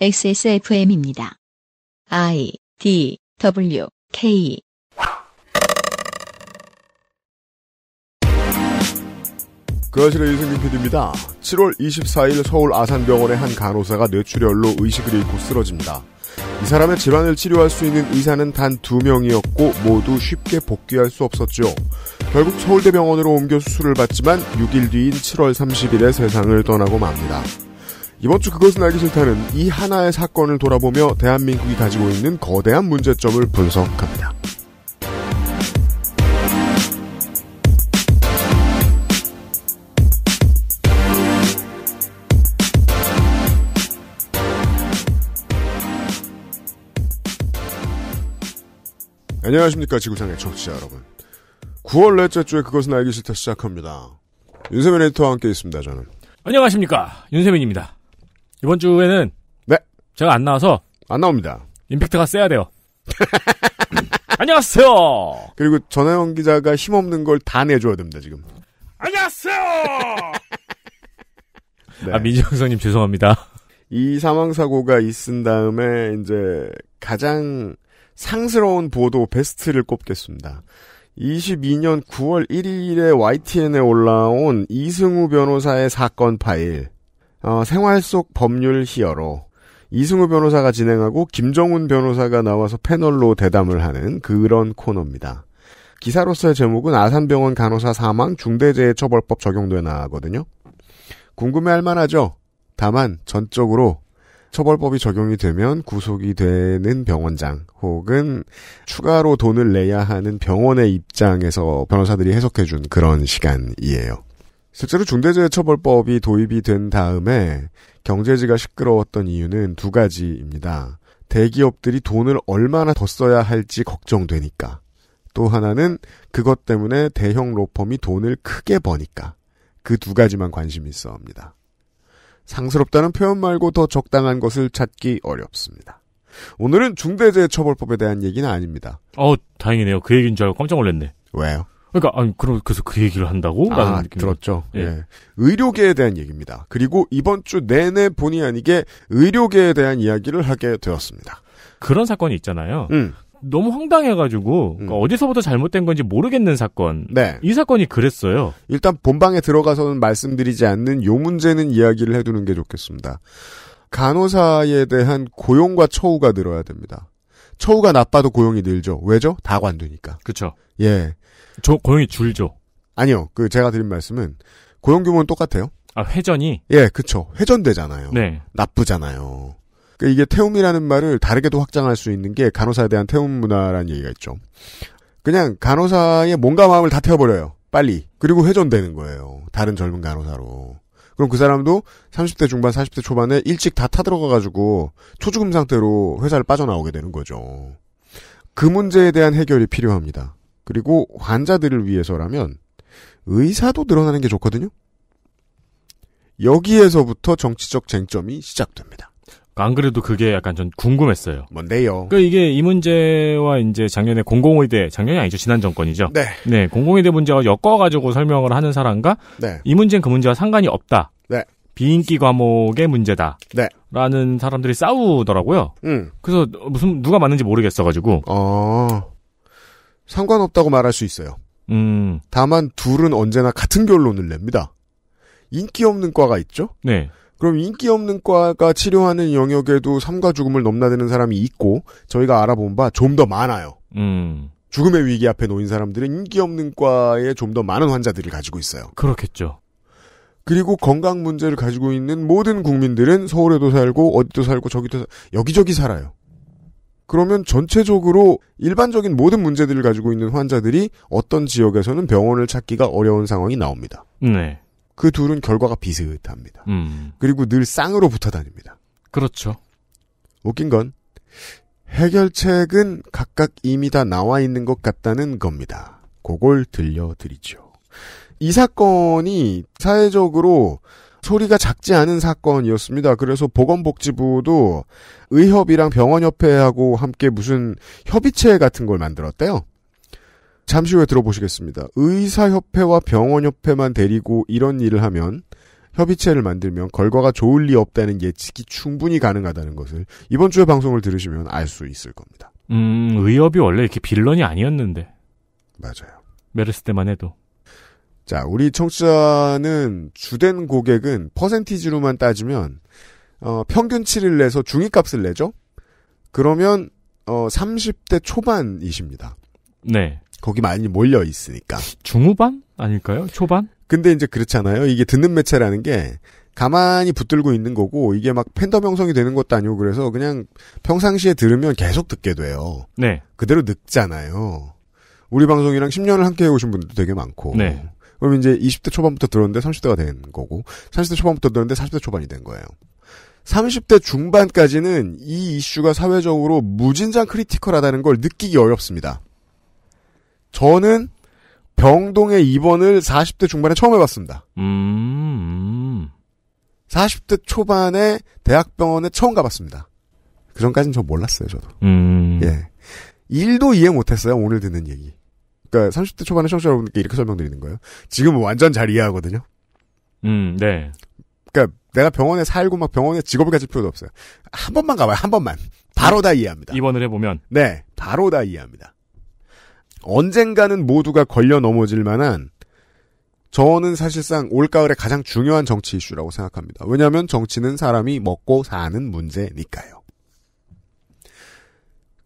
XSFM입니다. I D W K 그실의 이승균 PD입니다. 7월 24일 서울 아산병원의 한 간호사가 뇌출혈로 의식을 잃고 쓰러집니다. 이 사람의 질환을 치료할 수 있는 의사는 단 두 명이었고 모두 쉽게 복귀할 수 없었죠. 결국 서울대병원으로 옮겨 수술을 받지만 6일 뒤인 7월 30일에 세상을 떠나고 맙니다. 이번 주 그것은 알기 싫다는 이 하나의 사건을 돌아보며 대한민국이 가지고 있는 거대한 문제점을 분석합니다. 안녕하십니까 지구상의 청취자 여러분. 9월 넷째 주에 그것은 알기 싫다 시작합니다. 윤세민 에디터와 함께 있습니다. 저는 안녕하십니까 윤세민입니다. 이번 주에는 네 제가 안 나와서 안 나옵니다. 임팩트가 세야 돼요. 안녕하세요. 그리고 전혜영 기자가 힘없는 걸 다 내줘야 됩니다 지금. 안녕하세요. 네. 아 민정성님 죄송합니다. 이 사망 사고가 있은 다음에 이제 가장 상스러운 보도 베스트를 꼽겠습니다. 22년 9월 1일에 YTN에 올라온 이승우 변호사의 사건 파일. 어, 생활 속 법률 히어로 이승우 변호사가 진행하고 김정훈 변호사가 나와서 패널로 대담을 하는 그런 코너입니다. 기사로서의 제목은 아산병원 간호사 사망 중대재해처벌법 적용되나거든요. 궁금해할 만하죠. 다만 전적으로 처벌법이 적용이 되면 구속이 되는 병원장 혹은 추가로 돈을 내야 하는 병원의 입장에서 변호사들이 해석해준 그런 시간이에요. 실제로 중대재해처벌법이 도입이 된 다음에 경제지가 시끄러웠던 이유는 두 가지입니다. 대기업들이 돈을 얼마나 더 써야 할지 걱정되니까. 또 하나는 그것 때문에 대형 로펌이 돈을 크게 버니까. 그 두 가지만 관심이 있어 합니다. 상스럽다는 표현 말고 더 적당한 것을 찾기 어렵습니다. 오늘은 중대재해처벌법에 대한 얘기는 아닙니다. 어, 다행이네요. 그 얘기인 줄 알고 깜짝 놀랐네. 왜요? 그러니까 아니 그럼 그래서 그 얘기를 한다고? 아느낌 들었죠. 예. 예. 의료계에 대한 얘기입니다. 그리고 이번 주 내내 본의 아니게 의료계에 대한 이야기를 하게 되었습니다. 그런 사건이 있잖아요. 음. 너무 황당해가지고 음. 그러니까 어디서부터 잘못된 건지 모르겠는 사건. 네. 이 사건이 그랬어요. 일단 본방에 들어가서는 말씀드리지 않는 요 문제는 이야기를 해두는 게 좋겠습니다. 간호사에 대한 고용과 처우가 늘어야 됩니다. 처우가 나빠도 고용이 늘죠. 왜죠? 다 관두니까. 그렇죠. 예. 저 고용이 줄죠. 아니요. 그 제가 드린 말씀은 고용 규모는 똑같아요. 아 회전이? 예, 그렇죠. 회전되잖아요. 네. 나쁘잖아요. 그 이게 태움이라는 말을 다르게도 확장할 수 있는 게 간호사에 대한 태움 문화라는 얘기가 있죠. 그냥 간호사의 몸과 마음을 다 태워버려요. 빨리. 그리고 회전되는 거예요. 다른 젊은 간호사로. 그럼 그 사람도 30대 중반, 40대 초반에 일찍 다 타들어가가지고 초주금 상태로 회사를 빠져나오게 되는 거죠. 그 문제에 대한 해결이 필요합니다. 그리고 환자들을 위해서라면 의사도 늘어나는 게 좋거든요. 여기에서부터 정치적 쟁점이 시작됩니다. 안 그래도 그게 약간 전 궁금했어요. 뭔데요? 그러니까 이게 이 문제와 이제 작년에 공공의대, 작년이 아니죠. 지난 정권이죠. 네. 네. 공공의대 문제와 엮어가지고 설명을 하는 사람과 네. 이 문제는 그 문제와 상관이 없다. 네. 비인기 과목의 문제다. 네. 라는 사람들이 싸우더라고요. 음. 그래서 무슨, 누가 맞는지 모르겠어가지고. 어, 상관없다고 말할 수 있어요. 음. 다만 둘은 언제나 같은 결론을 냅니다. 인기 없는 과가 있죠? 네. 그럼 인기 없는 과가 치료하는 영역에도 삶과 죽음을 넘나드는 사람이 있고 저희가 알아본 바 좀 더 많아요. 음. 죽음의 위기 앞에 놓인 사람들은 인기 없는 과에 좀 더 많은 환자들을 가지고 있어요. 그렇겠죠. 그리고 건강 문제를 가지고 있는 모든 국민들은 서울에도 살고 어디도 살고 저기도 사, 여기저기 살아요. 그러면 전체적으로 일반적인 모든 문제들을 가지고 있는 환자들이 어떤 지역에서는 병원을 찾기가 어려운 상황이 나옵니다. 네. 그 둘은 결과가 비슷합니다. 음. 그리고 늘 쌍으로 붙어 다닙니다. 그렇죠. 웃긴 건 해결책은 각각 이미 다 나와 있는 것 같다는 겁니다. 그걸 들려드리죠. 이 사건이 사회적으로 소리가 작지 않은 사건이었습니다. 그래서 보건복지부도 의협이랑 병원협회하고 함께 무슨 협의체 같은 걸 만들었대요. 잠시 후에 들어보시겠습니다. 의사협회와 병원협회만 데리고 이런 일을 하면 협의체를 만들면 결과가 좋을 리 없다는 예측이 충분히 가능하다는 것을 이번 주에 방송을 들으시면 알 수 있을 겁니다. 음, 의협이 원래 이렇게 빌런이 아니었는데. 맞아요. 메르스 때만 해도. 자, 우리 청취자는 주된 고객은 퍼센티지로만 따지면 어, 평균치를 내서 중위값을 내죠. 그러면 어, 30대 초반이십니다. 네. 거기 많이 몰려 있으니까. 중후반 아닐까요? 초반? 근데 이제 그렇잖아요. 이게 듣는 매체라는 게 가만히 붙들고 있는 거고 이게 막 팬덤 형성이 되는 것도 아니고 그래서 그냥 평상시에 들으면 계속 듣게 돼요. 네. 그대로 늙잖아요. 우리 방송이랑 10년을 함께 해오신 분들도 되게 많고. 네. 그럼 이제 20대 초반부터 들었는데 30대가 된 거고 30대 초반부터 들었는데 40대 초반이 된 거예요. 30대 중반까지는 이 이슈가 사회적으로 무진장 크리티컬하다는 걸 느끼기 어렵습니다. 저는 병동의 입원을 40대 중반에 처음 해봤습니다. 음. 40대 음. 초반에 대학병원에 처음 가봤습니다. 그 전까지는 저 몰랐어요, 저도. 음. 예. 일도 이해 못했어요, 오늘 듣는 얘기. 그러니까 30대 초반에 청취자 여러분께 이렇게 설명드리는 거예요. 지금 완전 잘 이해하거든요. 음, 네. 그러니까 내가 병원에 살고 막 병원에 직업을 가질 필요도 없어요. 한 번만 가봐요, 한 번만. 바로 다 이해합니다. 입원을 해보면. 네, 바로 다 이해합니다. 언젠가는 모두가 걸려 넘어질 만한 저는 사실상 올가을에 가장 중요한 정치 이슈라고 생각합니다. 왜냐하면 정치는 사람이 먹고 사는 문제니까요.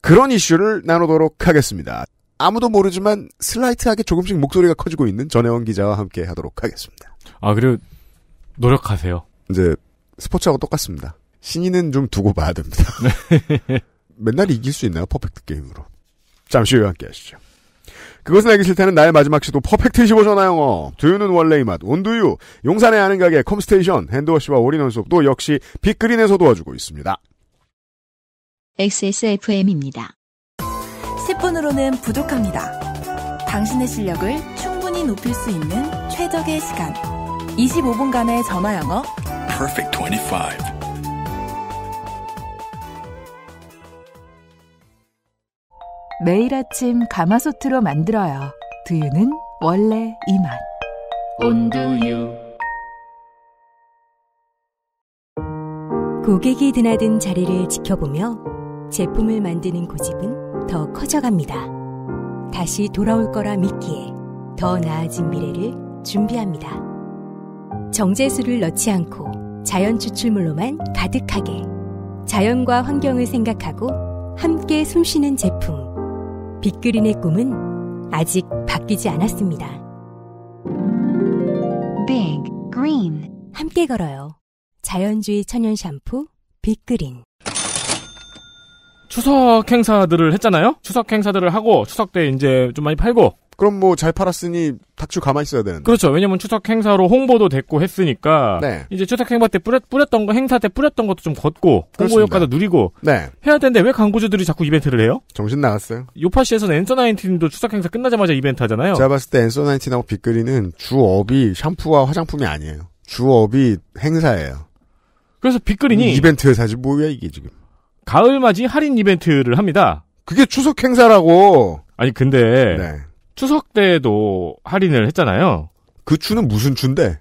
그런 이슈를 나누도록 하겠습니다. 아무도 모르지만 슬라이트하게 조금씩 목소리가 커지고 있는 전혜원 기자와 함께 하도록 하겠습니다. 아, 그리고 노력하세요. 이제 스포츠하고 똑같습니다. 신인은 좀 두고 봐야 됩니다. 네. 맨날 이길 수 있나요? 퍼펙트 게임으로. 잠시 후에 함께 하시죠. 그것은 알기 싫다는 나의 마지막 시도 퍼펙트 15 전화영어 두유는 원래 이맛 온두유 용산의 아는 가게 컴스테이션 핸드워시와 올인원 수업도 역시 빅그린에서 도와주고 있습니다. XSFM입니다. 10분으로는 부족합니다. 당신의 실력을 충분히 높일 수 있는 최적의 시간 25분간의 전화영어 Perfect 25 매일 아침 가마솥으로 만들어요. 두유는 원래 이만. 온두유. 고객이 드나든 자리를 지켜보며 제품을 만드는 고집은 더 커져갑니다. 다시 돌아올 거라 믿기에 더 나아진 미래를 준비합니다. 정제수를 넣지 않고 자연 추출물로만 가득하게 자연과 환경을 생각하고 함께 숨쉬는 제품. 빅그린의 꿈은 아직 바뀌지 않았습니다. Big Green 함께 걸어요. 자연주의 천연 샴푸 빅그린 추석 행사들을 했잖아요. 추석 행사들을 하고 추석 때 이제 좀 많이 팔고 그럼 뭐 잘 팔았으니 탁주 가만히 있어야 되는데. 그렇죠. 왜냐면 추석 행사로 홍보도 됐고 했으니까 네. 이제 추석 행사 때 뿌렸, 뿌렸던 거 행사 때 뿌렸던 것도 좀 걷고 홍보 효과도 누리고 네. 해야 되는데 왜 광고주들이 자꾸 이벤트를 해요? 정신 나갔어요. 요파시에서는 엔서 나인틴도 추석 행사 끝나자마자 이벤트 하잖아요. 제가 봤을 때 엔서 나인틴하고 빅그리는 주업이 샴푸와 화장품이 아니에요. 주업이 행사예요. 그래서 빅그린이 이벤트 사실 뭐야 이게 지금. 가을맞이 할인 이벤트를 합니다. 그게 추석 행사라고. 아니 근데 네. 추석 때도 할인을 했잖아요. 그 추는 무슨 추인데?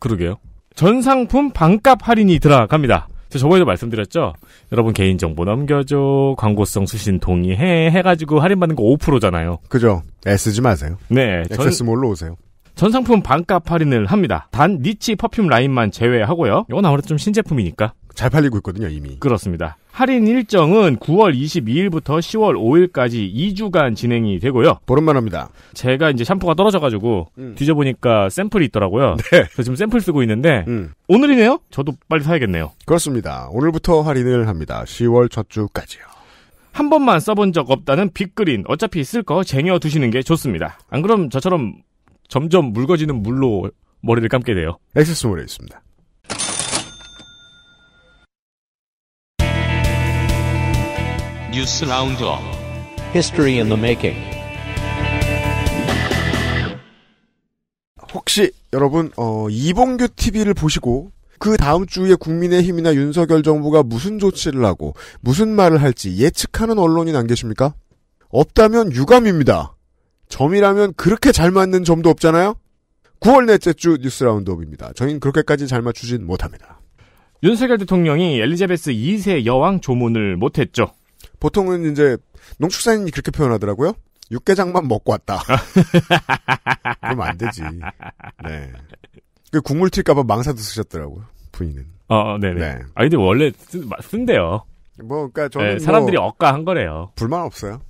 그러게요. 전 상품 반값 할인이 들어갑니다. 저번에도 말씀드렸죠? 여러분 개인정보 넘겨줘, 광고성 수신 동의해, 해가지고 할인받는 거 5%잖아요. 그죠. 애쓰지 마세요. 네. 액세스몰로 오세요. 전 상품 반값 할인을 합니다. 단 니치 퍼퓸 라인만 제외하고요. 이건 아무래도 좀 신제품이니까. 잘 팔리고 있거든요, 이미. 그렇습니다. 할인 일정은 9월 22일부터 10월 5일까지 2주간 진행이 되고요. 보름만 합니다. 제가 이제 샴푸가 떨어져가지고 음. 뒤져보니까 샘플이 있더라고요. 네. 그래서 지금 샘플 쓰고 있는데 음. 오늘이네요? 저도 빨리 사야겠네요. 그렇습니다. 오늘부터 할인을 합니다. 10월 첫 주까지요. 한 번만 써본 적 없다는 빅그린 어차피 쓸 거 쟁여두시는 게 좋습니다. 안 그럼 저처럼 점점 묽어지는 물로 머리를 감게 돼요. 액세스몰에 있습니다. 뉴스 라운드업 History in the making 혹시 여러분 어, 이봉규 TV를 보시고 그 다음 주에 국민의힘이나 윤석열 정부가 무슨 조치를 하고 무슨 말을 할지 예측하는 언론이안 계십니까? 없다면 유감입니다. 점이라면 그렇게 잘 맞는 점도 없잖아요? 9월 넷째 주 뉴스 라운드업입니다. 저희는 그렇게까지 잘 맞추진 못합니다. 윤석열 대통령이 엘리자베스 2세 여왕 조문을 못했죠. 보통은 이제 농축산인이 그렇게 표현하더라고요. 육개장만 먹고 왔다. 그러면안 되지. 네. 그 국물 튈까봐 망사도 쓰셨더라고요. 부인은. 어, 어 네네. 네. 아 근데 원래 쓴, 쓴대요. 뭐, 그러니까 저는 네, 뭐 사람들이 뭐 억까한 거래요. 불만 없어요.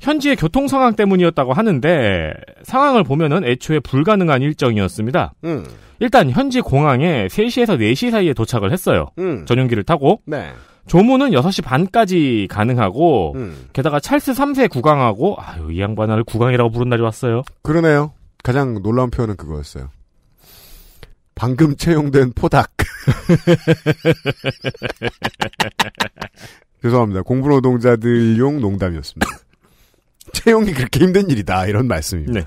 현지의 교통 상황 때문이었다고 하는데 상황을 보면은 애초에 불가능한 일정이었습니다. 음. 일단 현지 공항에 3시에서 4시 사이에 도착을 했어요. 음. 전용기를 타고. 네. 조문은 6시 반까지 가능하고 음. 게다가 찰스 3세 국왕하고 아유 이 양반을 국왕이라고 부른 날이 왔어요. 그러네요. 가장 놀라운 표현은 그거였어요. 방금 채용된 포닥. 죄송합니다. 공부노동자들용 농담이었습니다. 채용이 그렇게 힘든 일이다 이런 말씀입니다. 네.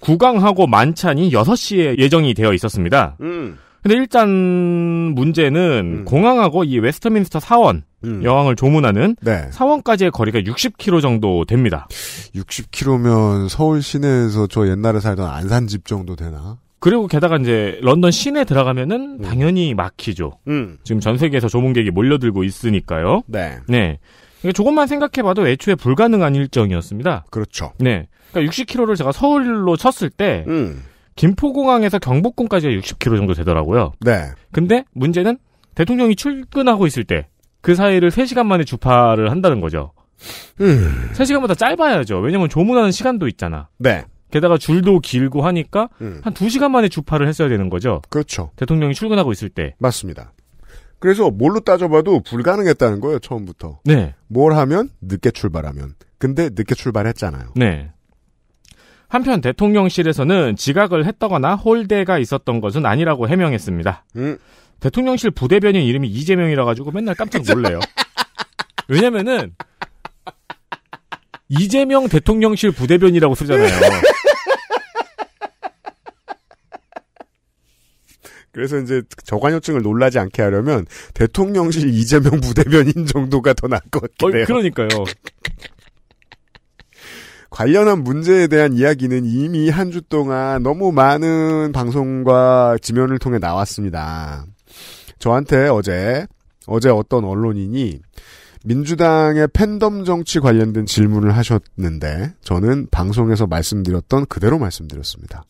국왕하고 만찬이 6시에 예정이 되어 있었습니다. 음. 근데 일단 문제는 음. 공항하고 이 웨스트민스터 사원 음. 여왕을 조문하는 네. 사원까지의 거리가 60km 정도 됩니다. 60km면 서울 시내에서 저 옛날에 살던 안산집 정도 되나? 그리고 게다가 이제 런던 시내 들어가면은 음. 당연히 막히죠. 음. 지금 전 세계에서 조문객이 몰려들고 있으니까요. 네. 네. 그러니까 조금만 생각해봐도 애초에 불가능한 일정이었습니다. 그렇죠. 네. 그러니까 60km를 제가 서울로 쳤을 때 음. 김포공항에서 경복궁까지가 60km 정도 되더라고요. 네. 근데 문제는 대통령이 출근하고 있을 때 그 사이를 3시간 만에 주파를 한다는 거죠. 음. 3시간보다 짧아야죠. 왜냐면 조문하는 시간도 있잖아. 네. 게다가 줄도 길고 하니까 음. 한 2시간 만에 주파를 했어야 되는 거죠. 그렇죠. 대통령이 출근하고 있을 때. 맞습니다. 그래서 뭘로 따져봐도 불가능했다는 거예요, 처음부터. 네. 뭘 하면? 늦게 출발하면. 근데 늦게 출발했잖아요. 네. 한편 대통령실에서는 지각을 했다거나 홀대가 있었던 것은 아니라고 해명했습니다. 음. 대통령실 부대변인 이름이 이재명이라 가지고 맨날 깜짝 놀래요. 왜냐면은 이재명 대통령실 부대변이라고 쓰잖아요. 그래서 이제 저관여증을 놀라지 않게 하려면 대통령실 이재명 부대변인 정도가 더 나을 것 같아요. 어, 그러니까요. 관련한 문제에 대한 이야기는 이미 한 주 동안 너무 많은 방송과 지면을 통해 나왔습니다. 저한테 어제, 어제 어떤 언론인이 민주당의 팬덤 정치 관련된 질문을 하셨는데 저는 방송에서 말씀드렸던 그대로 말씀드렸습니다.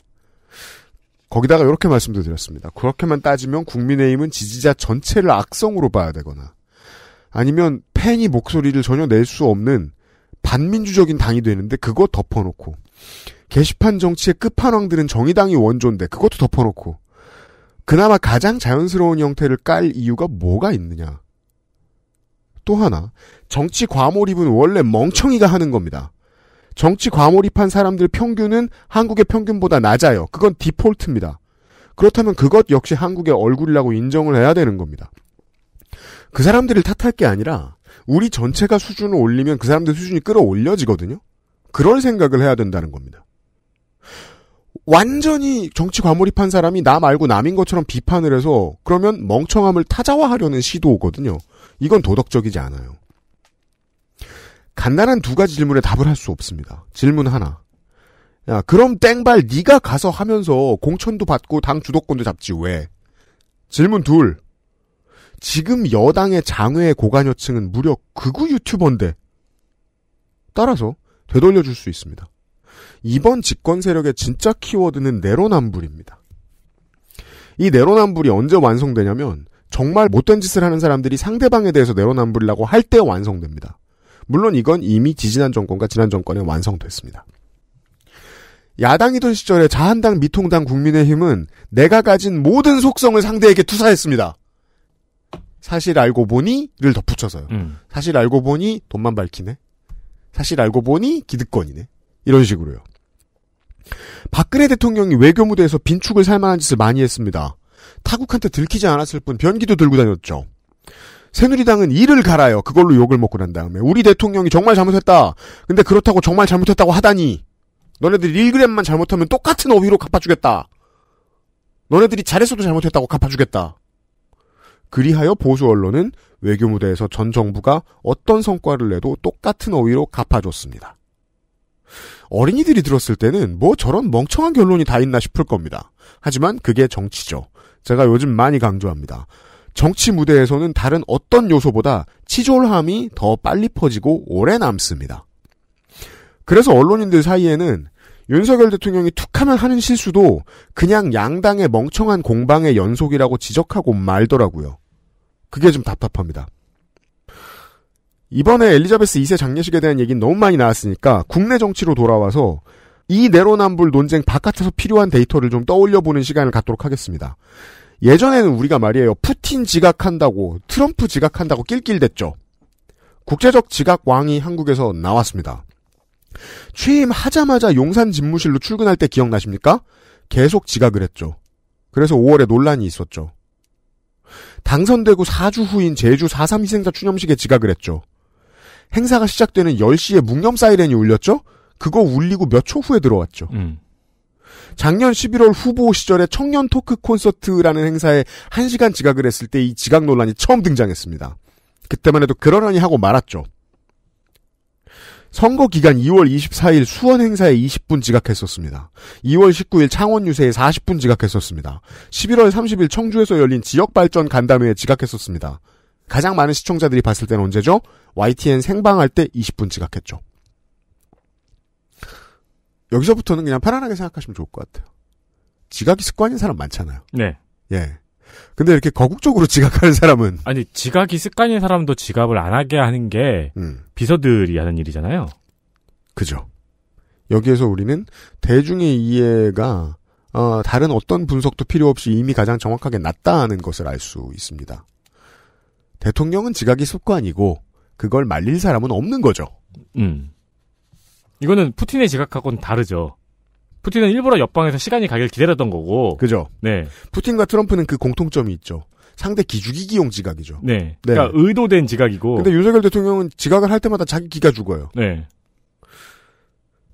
거기다가 이렇게 말씀도 드렸습니다. 그렇게만 따지면 국민의힘은 지지자 전체를 악성으로 봐야 되거나 아니면 팬이 목소리를 전혀 낼 수 없는 반민주적인 당이 되는데 그거 덮어놓고 게시판 정치의 끝판왕들은 정의당이 원조인데 그것도 덮어놓고 그나마 가장 자연스러운 형태를 깔 이유가 뭐가 있느냐. 또 하나 정치 과몰입은 원래 멍청이가 하는 겁니다. 정치 과몰입한 사람들 평균은 한국의 평균보다 낮아요. 그건 디폴트입니다. 그렇다면 그것 역시 한국의 얼굴이라고 인정을 해야 되는 겁니다. 그 사람들을 탓할 게 아니라 우리 전체가 수준을 올리면 그 사람들 수준이 끌어올려지거든요. 그럴 생각을 해야 된다는 겁니다. 완전히 정치 과몰입한 사람이 나 말고 남인 것처럼 비판을 해서 그러면 멍청함을 타자화하려는 시도거든요. 이건 도덕적이지 않아요. 간단한 두 가지 질문에 답을 할 수 없습니다. 질문 하나. 야, 그럼 땡발 네가 가서 하면서 공천도 받고 당 주도권도 잡지 왜? 질문 둘. 지금 여당의 장외 고관여층은 무려 극우 유튜버인데 따라서 되돌려줄 수 있습니다. 이번 집권 세력의 진짜 키워드는 내로남불입니다. 이 내로남불이 언제 완성되냐면 정말 못된 짓을 하는 사람들이 상대방에 대해서 내로남불이라고 할 때 완성됩니다. 물론 이건 이미 지지난 정권과 지난 정권에 완성됐습니다. 야당이던 시절에 자한당, 미통당, 국민의힘은 내가 가진 모든 속성을 상대에게 투사했습니다. 사실 알고 보니를 덧붙여서요. 음. 사실 알고 보니 돈만 밝히네. 사실 알고 보니 기득권이네. 이런 식으로요. 박근혜 대통령이 외교무대에서 빈축을 살만한 짓을 많이 했습니다. 타국한테 들키지 않았을 뿐 변기도 들고 다녔죠. 새누리당은 이를 갈아요. 그걸로 욕을 먹고 난 다음에 우리 대통령이 정말 잘못했다. 근데 그렇다고 정말 잘못했다고 하다니 너네들 이 1그램만 잘못하면 똑같은 어휘로 갚아주겠다. 너네들이 잘했어도 잘못했다고 갚아주겠다. 그리하여 보수 언론은 외교 무대에서 전 정부가 어떤 성과를 내도 똑같은 어휘로 갚아줬습니다. 어린이들이 들었을 때는 뭐 저런 멍청한 결론이 다 있나 싶을 겁니다. 하지만 그게 정치죠. 제가 요즘 많이 강조합니다. 정치 무대에서는 다른 어떤 요소보다 치졸함이 더 빨리 퍼지고 오래 남습니다. 그래서 언론인들 사이에는 윤석열 대통령이 툭하면 하는 실수도 그냥 양당의 멍청한 공방의 연속이라고 지적하고 말더라고요. 그게 좀 답답합니다. 이번에 엘리자베스 2세 장례식에 대한 얘기는 너무 많이 나왔으니까 국내 정치로 돌아와서 이 내로남불 논쟁 바깥에서 필요한 데이터를 좀 떠올려 보는 시간을 갖도록 하겠습니다. 예전에는 우리가 말이에요. 푸틴 지각한다고, 트럼프 지각한다고 낄낄댔죠. 국제적 지각 왕이 한국에서 나왔습니다. 취임하자마자 용산 집무실로 출근할 때 기억나십니까? 계속 지각을 했죠. 그래서 5월에 논란이 있었죠. 당선되고 4주 후인 제주 4.3 희생자 추념식에 지각을 했죠. 행사가 시작되는 10시에 묵념 사이렌이 울렸죠? 그거 울리고 몇 초 후에 들어왔죠. 음. 작년 11월 후보 시절에 청년 토크 콘서트라는 행사에 1시간 지각을 했을 때 이 지각 논란이 처음 등장했습니다. 그때만 해도 그러려니 하고 말았죠. 선거 기간 2월 24일 수원 행사에 20분 지각했었습니다. 2월 19일 창원 유세에 40분 지각했었습니다. 11월 30일 청주에서 열린 지역 발전 간담회에 지각했었습니다. 가장 많은 시청자들이 봤을 때는 언제죠? YTN 생방할 때 20분 지각했죠. 여기서부터는 그냥 편안하게 생각하시면 좋을 것 같아요. 지각이 습관인 사람 많잖아요. 네. 예. 근데 이렇게 거국적으로 지각하는 사람은 아니 지각이 습관인 사람도 지각을안 하게 하는 게 음. 비서들이 하는 일이잖아요. 그죠. 여기에서 우리는 대중의 이해가 어, 다른 어떤 분석도 필요 없이 이미 가장 정확하게 낮다는 것을 알 수 있습니다. 대통령은 지각이 습관이고 그걸 말릴 사람은 없는 거죠. 음. 이거는 푸틴의 지각하고는 다르죠. 푸틴은 일부러 옆방에서 시간이 가길 기다렸던 거고. 그죠. 네. 푸틴과 트럼프는 그 공통점이 있죠. 상대 기죽이기용 지각이죠. 네. 네. 그러니까 의도된 지각이고. 근데 윤석열 대통령은 지각을 할 때마다 자기 기가 죽어요. 네.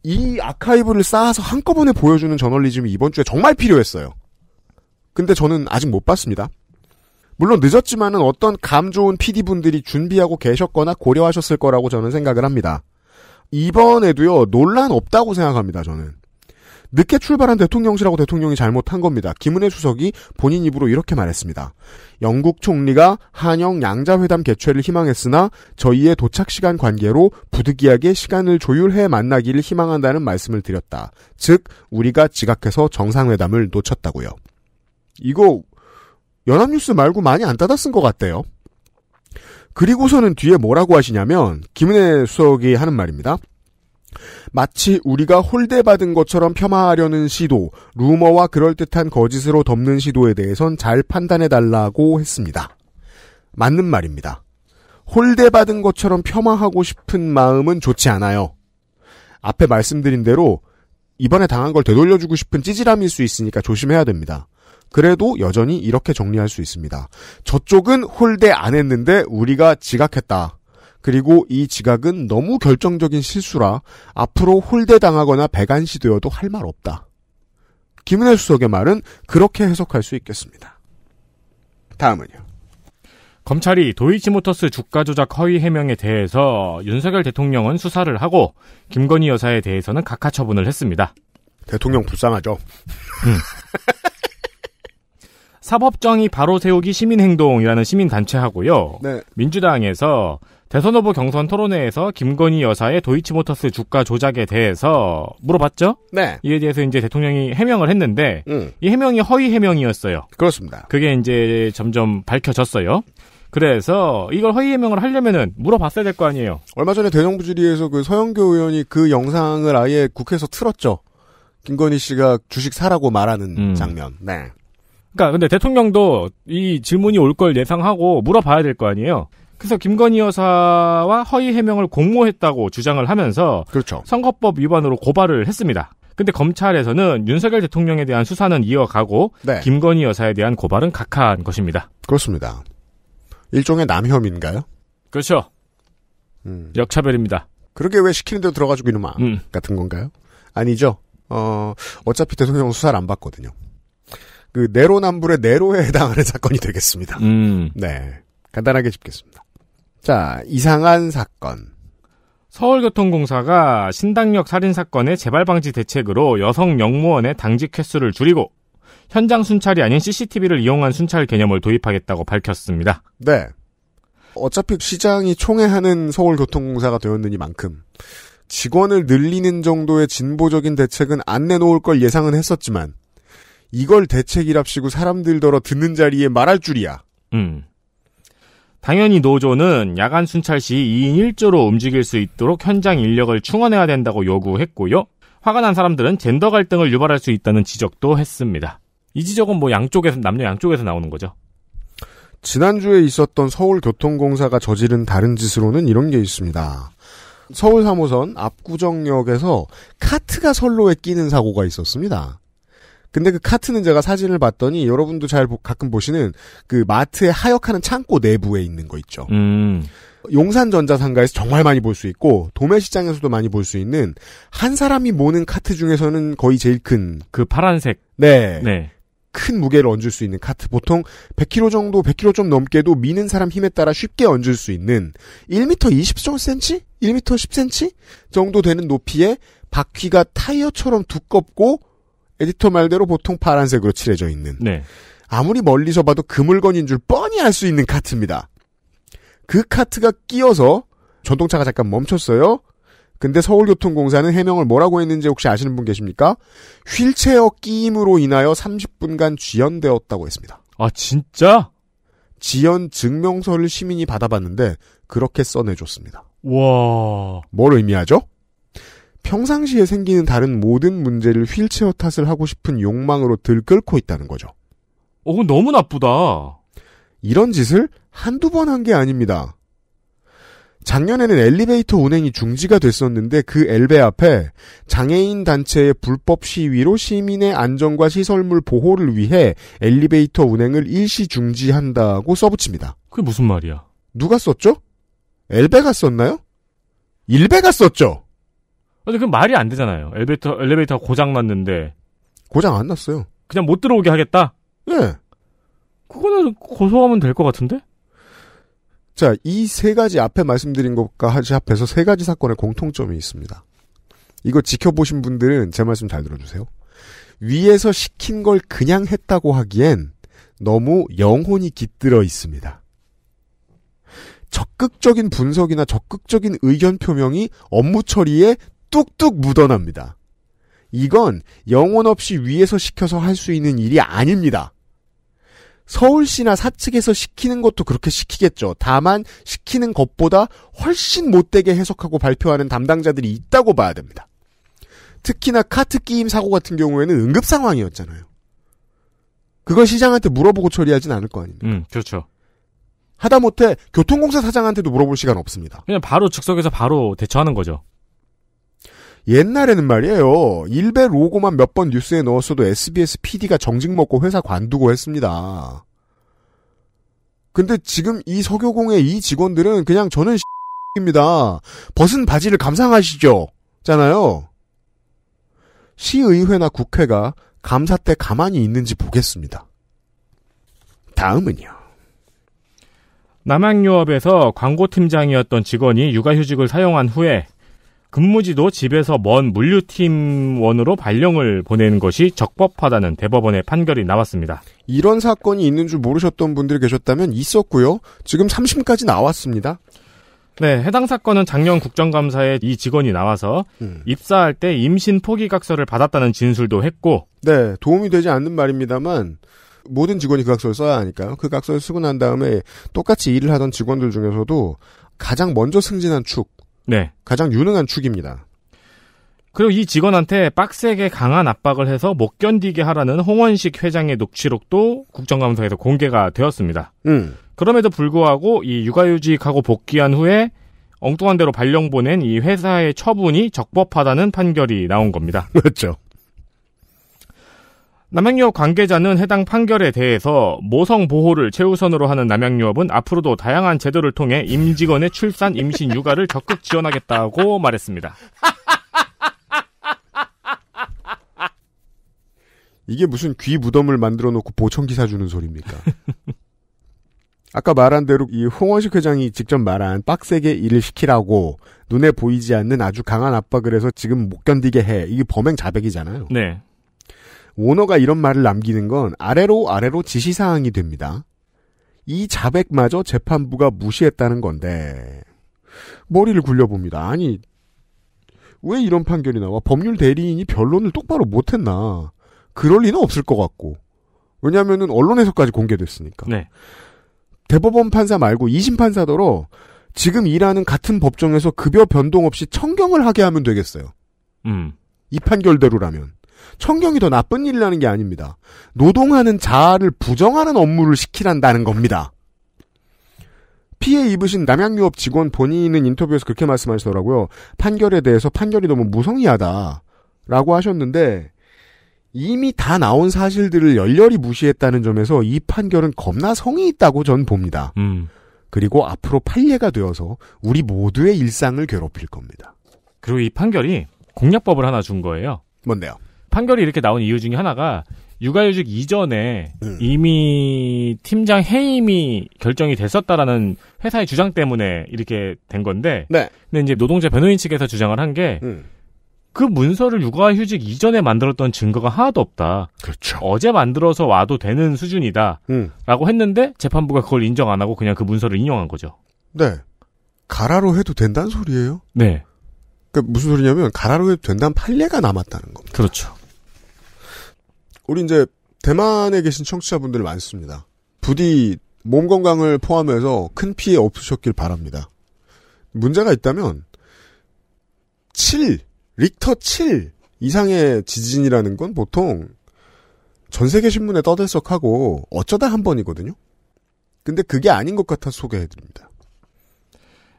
이 아카이브를 쌓아서 한꺼번에 보여주는 저널리즘이 이번 주에 정말 필요했어요. 근데 저는 아직 못 봤습니다. 물론 늦었지만은 어떤 감 좋은 PD분들이 준비하고 계셨거나 고려하셨을 거라고 저는 생각을 합니다. 이번에도요, 논란 없다고 생각합니다, 저는. 늦게 출발한 대통령실하고 대통령이 잘못한 겁니다. 김은혜 수석이 본인 입으로 이렇게 말했습니다. 영국 총리가 한영 양자회담 개최를 희망했으나 저희의 도착 시간 관계로 부득이하게 시간을 조율해 만나기를 희망한다는 말씀을 드렸다. 즉 우리가 지각해서 정상회담을 놓쳤다고요. 이거 연합뉴스 말고 많이 안 따다 쓴것 같대요. 그리고서는 뒤에 뭐라고 하시냐면 김은혜 수석이 하는 말입니다. 마치 우리가 홀대받은 것처럼 폄하하려는 시도, 루머와 그럴듯한 거짓으로 덮는 시도에 대해선 잘 판단해달라고 했습니다. 맞는 말입니다. 홀대받은 것처럼 폄하하고 싶은 마음은 좋지 않아요. 앞에 말씀드린 대로 이번에 당한 걸 되돌려주고 싶은 찌질함일 수 있으니까 조심해야 됩니다. 그래도 여전히 이렇게 정리할 수 있습니다. 저쪽은 홀대 안 했는데 우리가 지각했다. 그리고 이 지각은 너무 결정적인 실수라 앞으로 홀대당하거나 배관시되어도할 말 없다. 김은혜 수석의 말은 그렇게 해석할 수 있겠습니다. 다음은요. 검찰이 도이치모터스 주가 조작 허위 해명에 대해서 윤석열 대통령은 수사를 하고 김건희 여사에 대해서는 각하 처분을 했습니다. 대통령 불쌍하죠. 음. 사법정의 바로 세우기 시민행동이라는 시민단체하고요. 네. 민주당에서 대선 후보 경선 토론회에서 김건희 여사의 도이치모터스 주가 조작에 대해서 물어봤죠? 네. 이에 대해서 이제 대통령이 해명을 했는데, 음. 이 해명이 허위 해명이었어요. 그렇습니다. 그게 이제 점점 밝혀졌어요. 그래서 이걸 허위 해명을 하려면은 물어봤어야 될 거 아니에요. 얼마 전에 대정부 질의에서 그 서영교 의원이 그 영상을 아예 국회에서 틀었죠. 김건희 씨가 주식 사라고 말하는 음. 장면. 네. 그러니까 근데 대통령도 이 질문이 올 걸 예상하고 물어봐야 될 거 아니에요. 그래서 김건희 여사와 허위 해명을 공모했다고 주장을 하면서 그렇죠. 선거법 위반으로 고발을 했습니다. 근데 검찰에서는 윤석열 대통령에 대한 수사는 이어가고 네. 김건희 여사에 대한 고발은 각하한 것입니다. 그렇습니다. 일종의 남혐인가요? 그렇죠. 음. 역차별입니다. 그렇게 왜 시키는 대로 들어가죽이는마 음. 같은 건가요? 아니죠. 어, 어차피 대통령 은 수사를 안 받거든요. 그 내로남불의 내로에 해당하는 사건이 되겠습니다. 음. 네. 간단하게 짚겠습니다. 자, 이상한 사건. 서울교통공사가 신당역 살인 사건의 재발 방지 대책으로 여성 영무원의 당직 횟수를 줄이고 현장 순찰이 아닌 CCTV를 이용한 순찰 개념을 도입하겠다고 밝혔습니다. 네. 어차피 시장이 총회하는 서울교통공사가 되었느니만큼 직원을 늘리는 정도의 진보적인 대책은 안 내놓을 걸 예상은 했었지만 이걸 대책이랍시고 사람들더러 듣는 자리에 말할 줄이야. 음. 당연히 노조는 야간 순찰 시 2인 1조로 움직일 수 있도록 현장 인력을 충원해야 된다고 요구했고요. 화가 난 사람들은 젠더 갈등을 유발할 수 있다는 지적도 했습니다. 이 지적은 뭐 양쪽에서 남녀 양쪽에서 나오는 거죠. 지난주에 있었던 서울교통공사가 저지른 다른 짓으로는 이런 게 있습니다. 서울 3호선 압구정역에서 카트가 선로에 끼는 사고가 있었습니다. 근데 그 카트는 제가 사진을 봤더니 여러분도 잘 가끔 보시는 그 마트에 하역하는 창고 내부에 있는 거 있죠. 음. 용산전자상가에서 정말 많이 볼 수 있고 도매시장에서도 많이 볼 수 있는 한 사람이 모는 카트 중에서는 거의 제일 큰 그 파란색 네. 네. 큰 무게를 얹을 수 있는 카트 보통 100kg 정도 100kg 좀 넘게도 미는 사람 힘에 따라 쉽게 얹을 수 있는 1m 20cm, 1m 10cm 정도 되는 높이에 바퀴가 타이어처럼 두껍고 에디터 말대로 보통 파란색으로 칠해져 있는 네. 아무리 멀리서 봐도 그 물건인 줄 뻔히 알 수 있는 카트입니다. 그 카트가 끼어서 전동차가 잠깐 멈췄어요. 근데 서울교통공사는 해명을 뭐라고 했는지 혹시 아시는 분 계십니까? 휠체어 끼임으로 인하여 30분간 지연되었다고 했습니다. 아 진짜? 지연 증명서를 시민이 받아봤는데 그렇게 써내줬습니다. 와. 뭘 의미하죠? 평상시에 생기는 다른 모든 문제를 휠체어 탓을 하고 싶은 욕망으로 들끓고 있다는 거죠. 어, 그 너무 나쁘다. 이런 짓을 한두 번 한 게 아닙니다. 작년에는 엘리베이터 운행이 중지가 됐었는데 그 엘베 앞에 장애인 단체의 불법 시위로 시민의 안전과 시설물 보호를 위해 엘리베이터 운행을 일시 중지한다고 써붙입니다. 그게 무슨 말이야? 누가 썼죠? 엘베가 썼나요? 일베가 썼죠? 근데 그 말이 안 되잖아요. 엘리베이터 엘리베이터 고장 났는데 고장 안 났어요. 그냥 못 들어오게 하겠다. 예. 그거는 고소하면 될 것 같은데? 자, 이 세 가지 앞에 말씀드린 것과 하지 합해서 세 가지 사건의 공통점이 있습니다. 이거 지켜보신 분들은 제 말씀 잘 들어주세요. 위에서 시킨 걸 그냥 했다고 하기엔 너무 영혼이 깃들어 있습니다. 적극적인 분석이나 적극적인 의견 표명이 업무 처리에 뚝뚝 묻어납니다. 이건 영혼 없이 위에서 시켜서 할 수 있는 일이 아닙니다. 서울시나 사측에서 시키는 것도 그렇게 시키겠죠. 다만 시키는 것보다 훨씬 못되게 해석하고 발표하는 담당자들이 있다고 봐야 됩니다. 특히나 카트 끼임 사고 같은 경우에는 응급 상황이었잖아요. 그걸 시장한테 물어보고 처리하진 않을 거 아닙니까? 음, 그렇죠. 하다못해 교통공사 사장한테도 물어볼 시간 없습니다. 그냥 바로 즉석에서 바로 대처하는 거죠. 옛날에는 말이에요. 일베 로고만 몇 번 뉴스에 넣었어도 SBS PD가 정직 먹고 회사 관두고 했습니다. 근데 지금 이 석유공의 이 직원들은 그냥 저는 입니다. 벗은 바지를 감상하시죠. 잖아요. 시의회나 국회가 감사 때 가만히 있는지 보겠습니다. 다음은요. 남양유업에서 광고팀장이었던 직원이 육아휴직을 사용한 후에 근무지도 집에서 먼 물류팀원으로 발령을 보내는 것이 적법하다는 대법원의 판결이 나왔습니다. 이런 사건이 있는 줄 모르셨던 분들이 계셨다면 있었고요. 지금 3심까지 나왔습니다. 네, 해당 사건은 작년 국정감사에 이 직원이 나와서 음. 입사할 때 임신 포기각서를 받았다는 진술도 했고 네, 도움이 되지 않는 말입니다만 모든 직원이 그 각서를 써야 하니까요. 그 각서를 쓰고 난 다음에 똑같이 일을 하던 직원들 중에서도 가장 먼저 승진한 축 네. 가장 유능한 축입니다. 그리고 이 직원한테 빡세게 강한 압박을 해서 못 견디게 하라는 홍원식 회장의 녹취록도 국정감사에서 공개가 되었습니다. 음. 그럼에도 불구하고 이 육아휴직하고 복귀한 후에 엉뚱한 대로 발령 보낸 이 회사의 처분이 적법하다는 판결이 나온 겁니다. 그렇죠. 남양유업 관계자는 해당 판결에 대해서 모성 보호를 최우선으로 하는 남양유업은 앞으로도 다양한 제도를 통해 임직원의 출산, 임신, 육아를 적극 지원하겠다고 말했습니다. 이게 무슨 귀 무덤을 만들어 놓고 보청기 사주는 소리입니까? 아까 말한 대로 이 홍원식 회장이 직접 말한 빡세게 일을 시키라고 눈에 보이지 않는 아주 강한 압박을 해서 지금 못 견디게 해. 이게 범행 자백이잖아요. 네. 오너가 이런 말을 남기는 건 아래로 아래로 지시사항이 됩니다. 이 자백마저 재판부가 무시했다는 건데 머리를 굴려봅니다. 아니 왜 이런 판결이 나와? 법률 대리인이 변론을 똑바로 못했나? 그럴 리는 없을 것 같고 왜냐면은 언론에서까지 공개됐으니까. 네. 대법원 판사 말고 2심 판사더러 지금 일하는 같은 법정에서 급여 변동 없이 청경을 하게 하면 되겠어요. 음. 이 판결대로라면. 청경이 더 나쁜 일이라는 게 아닙니다. 노동하는 자아를 부정하는 업무를 시키란다는 겁니다. 피해 입으신 남양유업 직원 본인은 인터뷰에서 그렇게 말씀하시더라고요. 판결에 대해서 판결이 너무 무성의하다라고 하셨는데 이미 다 나온 사실들을 열렬히 무시했다는 점에서 이 판결은 겁나 성의 있다고 전 봅니다. 음. 그리고 앞으로 판례가 되어서 우리 모두의 일상을 괴롭힐 겁니다. 그리고 이 판결이 공약법을 하나 준 거예요. 뭔데요? 판결이 이렇게 나온 이유 중에 하나가 육아휴직 이전에 음. 이미 팀장 해임이 결정이 됐었다라는 회사의 주장 때문에 이렇게 된 건데. 네. 근데 이제 노동자 변호인 측에서 주장을 한게 음. 그 문서를 육아휴직 이전에 만들었던 증거가 하나도 없다. 그렇죠. 어제 만들어서 와도 되는 수준이다. 음. 라고 했는데 재판부가 그걸 인정 안 하고 그냥 그 문서를 인용한 거죠. 네. 가라로 해도 된다는 소리예요? 네. 그 그러니까 무슨 소리냐면 가라로 해도 된다는 판례가 남았다는 겁니다. 그렇죠. 우리 이제 대만에 계신 청취자분들 많습니다. 부디 몸 건강을 포함해서 큰 피해 없으셨길 바랍니다. 문제가 있다면 7리터7 이상의 지진이라는 건 보통 전 세계 신문에 떠들썩하고 어쩌다 한 번이거든요. 근데 그게 아닌 것 같아 소개해드립니다.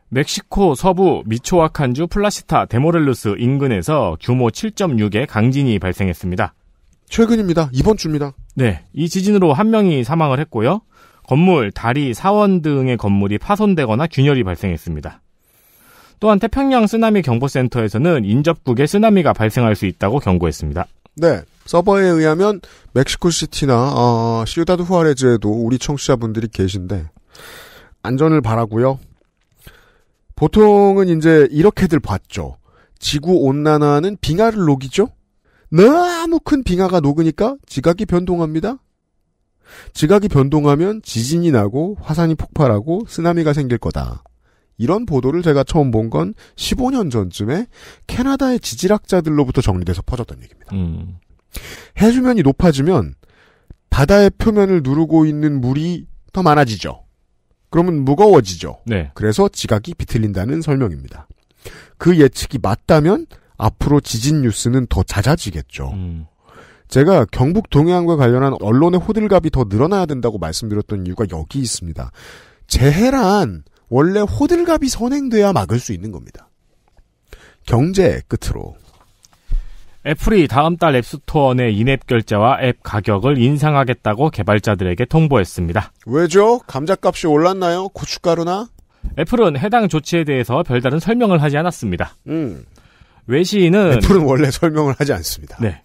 멕시코 서부 미초아칸주 플라시타 데모렐루스 인근에서 규모 7.6의 강진이 발생했습니다. 최근입니다. 이번 주입니다. 네. 이 지진으로 한 명이 사망을 했고요. 건물, 다리, 사원 등의 건물이 파손되거나 균열이 발생했습니다. 또한 태평양 쓰나미 경보센터에서는 인접국에 쓰나미가 발생할 수 있다고 경고했습니다. 네. 서버에 의하면 멕시코시티나 어, 시우다드 후아레즈에도 우리 청취자분들이 계신데 안전을 바라고요. 보통은 이제 이렇게들 봤죠. 지구 온난화는 빙하를 녹이죠. 너무 큰 빙하가 녹으니까 지각이 변동합니다. 지각이 변동하면 지진이 나고 화산이 폭발하고 쓰나미가 생길 거다. 이런 보도를 제가 처음 본 건 15년 전쯤에 캐나다의 지질학자들로부터 정리돼서 퍼졌던 얘기입니다. 음. 해수면이 높아지면 바다의 표면을 누르고 있는 물이 더 많아지죠. 그러면 무거워지죠. 네. 그래서 지각이 비틀린다는 설명입니다. 그 예측이 맞다면 앞으로 지진 뉴스는 더 잦아지겠죠. 음. 제가 경북 동해안과 관련한 언론의 호들갑이 더 늘어나야 된다고 말씀드렸던 이유가 여기 있습니다. 재해란 원래 호들갑이 선행돼야 막을 수 있는 겁니다. 경제 끝으로 애플이 다음 달 앱스토어 내 인앱 결제와 앱 가격을 인상하겠다고 개발자들에게 통보했습니다. 왜죠? 감자값이 올랐나요? 고춧가루나? 애플은 해당 조치에 대해서 별다른 설명을 하지 않았습니다. 음. 외신은 애플은 원래 설명을 하지 않습니다. 네.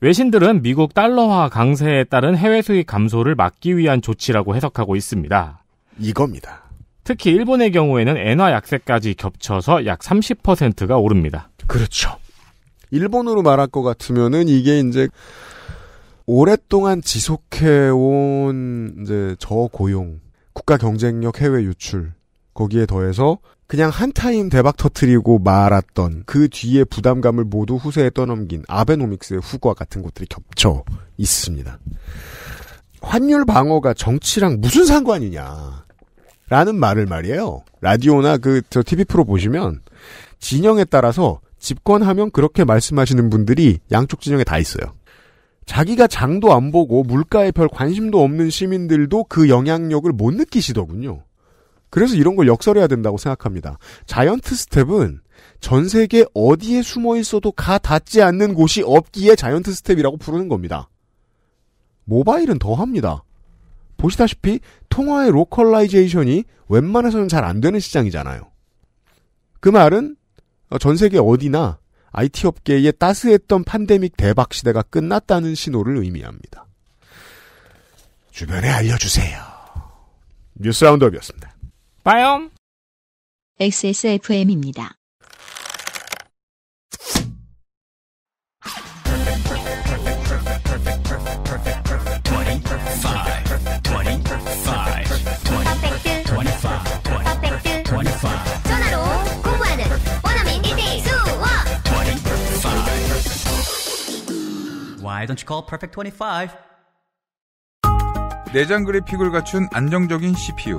외신들은 미국 달러화 강세에 따른 해외 수익 감소를 막기 위한 조치라고 해석하고 있습니다. 이겁니다. 특히 일본의 경우에는 엔화 약세까지 겹쳐서 약 30%가 오릅니다. 그렇죠. 일본으로 말할 것 같으면은 이게 이제 오랫동안 지속해온 이제 저고용, 국가 경쟁력 해외 유출, 거기에 더해서 그냥 한 타임 대박 터트리고 말았던 그 뒤에 부담감을 모두 후세에 떠넘긴 아베노믹스의 후과 같은 것들이 겹쳐 있습니다. 환율 방어가 정치랑 무슨 상관이냐. 라는 말을 말이에요. 라디오나 그, 저 TV 프로 보시면 진영에 따라서 집권하면 그렇게 말씀하시는 분들이 양쪽 진영에 다 있어요. 자기가 장도 안 보고 물가에 별 관심도 없는 시민들도 그 영향력을 못 느끼시더군요. 그래서 이런 걸 역설해야 된다고 생각합니다. 자이언트 스텝은 전 세계 어디에 숨어 있어도 가 닿지 않는 곳이 없기에 자이언트 스텝이라고 부르는 겁니다. 모바일은 더 합니다. 보시다시피 통화의 로컬라이제이션이 웬만해서는 잘 안 되는 시장이잖아요. 그 말은 어, 전 세계 어디나 IT 업계의 따스했던 판데믹 대박 시대가 끝났다는 신호를 의미합니다. 주변에 알려주세요. 뉴스 라운드업이었습니다. 빠염 XSFM입니다. 어민 1대1 수업 25 w h 내장 그래픽을 갖춘 안정적인 CPU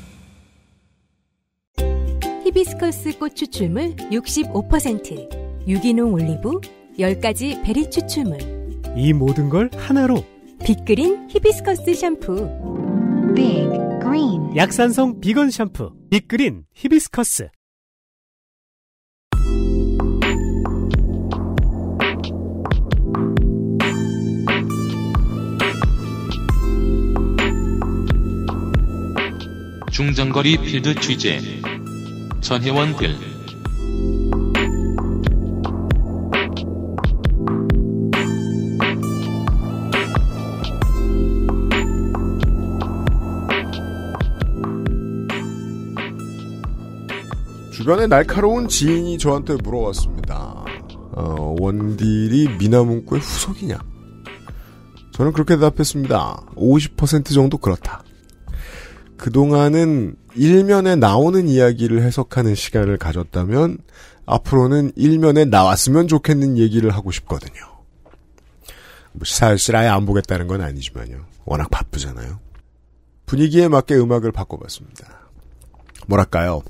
히비스커스 꽃 추출물 65%, 유기농 올리브, 10가지 베리 추출물. 이 모든 걸 하나로. 빅그린 히비스커스 샴푸. 빅 그린. 약산성 비건 샴푸. 빅그린 히비스커스. 중장거리 필드 취재 전혜원 글 주변에 날카로운 지인이 저한테 물어왔습니다. 어, 원딜이 미나문구의 후속이냐? 저는 그렇게 대답했습니다. 50% 정도 그렇다. 그동안은 일면에 나오는 이야기를 해석하는 시간을 가졌다면 앞으로는 일면에 나왔으면 좋겠는 얘기를 하고 싶거든요. 뭐 사실 아예 안 보겠다는 건 아니지만요. 워낙 바쁘잖아요. 분위기에 맞게 음악을 바꿔봤습니다. 뭐랄까요.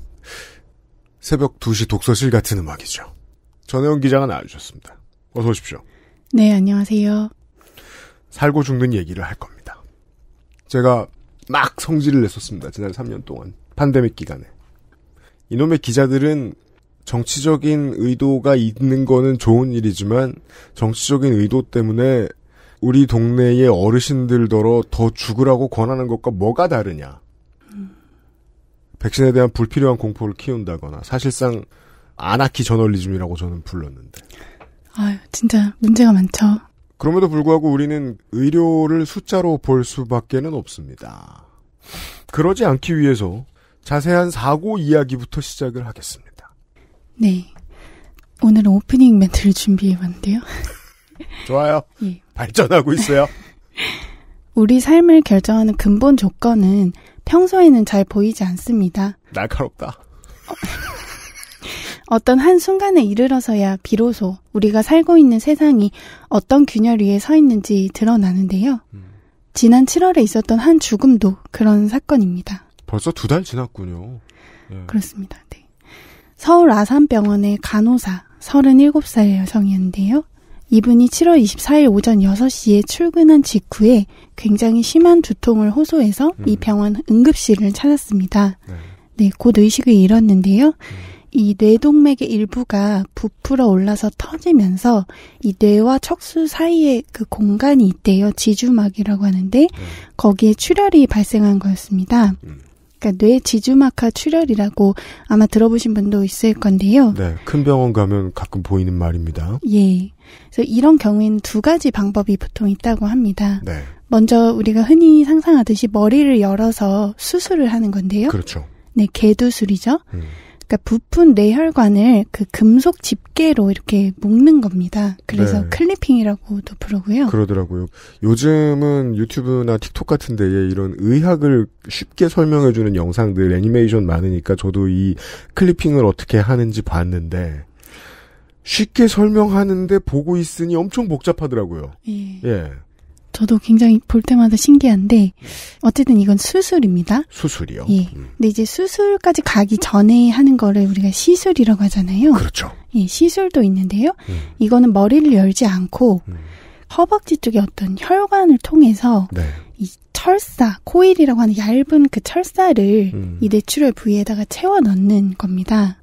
새벽 2시 독서실 같은 음악이죠. 전혜원 기자가 나와주셨습니다. 어서 오십시오. 네, 안녕하세요. 살고 죽는 얘기를 할 겁니다. 제가 막 성질을 냈었습니다. 지난 3년 동안 판데믹 기간에 이놈의 기자들은 정치적인 의도가 있는 거는 좋은 일이지만 정치적인 의도 때문에 우리 동네의 어르신들더러 더 죽으라고 권하는 것과 뭐가 다르냐? 백신에 대한 불필요한 공포를 키운다거나 사실상 아나키 저널리즘이라고 저는 불렀는데. 아유 진짜 문제가 많죠. 그럼에도 불구하고 우리는 의료를 숫자로 볼 수밖에는 없습니다. 그러지 않기 위해서 자세한 사고 이야기부터 시작을 하겠습니다. 네. 오늘 오프닝 멘트를 준비해봤는데요. 좋아요. 예. 발전하고 있어요. 우리 삶을 결정하는 근본 조건은 평소에는 잘 보이지 않습니다. 날카롭다. 어. 어떤 한순간에 이르러서야 비로소 우리가 살고 있는 세상이 어떤 균열 위에 서 있는지 드러나는데요. 음. 지난 7월에 있었던 한 죽음도 그런 사건입니다. 벌써 두 달 지났군요. 예. 그렇습니다. 네. 서울 아산병원의 간호사 37살 여성이었는데요. 이분이 7월 24일 오전 6시에 출근한 직후에 굉장히 심한 두통을 호소해서 음. 이 병원 응급실을 찾았습니다. 네. 네, 곧 의식을 잃었는데요. 음. 이 뇌동맥의 일부가 부풀어 올라서 터지면서 이 뇌와 척수 사이에 그 공간이 있대요. 지주막이라고 하는데 네. 거기에 출혈이 발생한 거였습니다. 음. 그러니까 뇌 지주막하 출혈이라고 아마 들어보신 분도 있을 건데요. 네, 큰 병원 가면 가끔 보이는 말입니다. 예. 그래서 이런 경우에는 두 가지 방법이 보통 있다고 합니다. 네. 먼저 우리가 흔히 상상하듯이 머리를 열어서 수술을 하는 건데요. 그렇죠. 네, 개두술이죠. 음. 그러니까 부푼 뇌혈관을 그 금속 집게로 이렇게 묶는 겁니다. 그래서 네. 클리핑이라고도 부르고요. 그러더라고요. 요즘은 유튜브나 틱톡 같은 데에 이런 의학을 쉽게 설명해 주는 영상들 애니메이션 많으니까 저도 이 클리핑을 어떻게 하는지 봤는데 쉽게 설명하는데 보고 있으니 엄청 복잡하더라고요. 예. 예. 저도 굉장히 볼 때마다 신기한데 어쨌든 이건 수술입니다. 수술이요. 예. 음. 근데 이제 수술까지 가기 전에 하는 거를 우리가 시술이라고 하잖아요. 그렇죠. 예, 시술도 있는데요. 음. 이거는 머리를 열지 않고 음. 허벅지 쪽에 어떤 혈관을 통해서 네. 이 철사, 코일이라고 하는 얇은 그 철사를 음. 이 뇌출혈 부위에다가 채워 넣는 겁니다.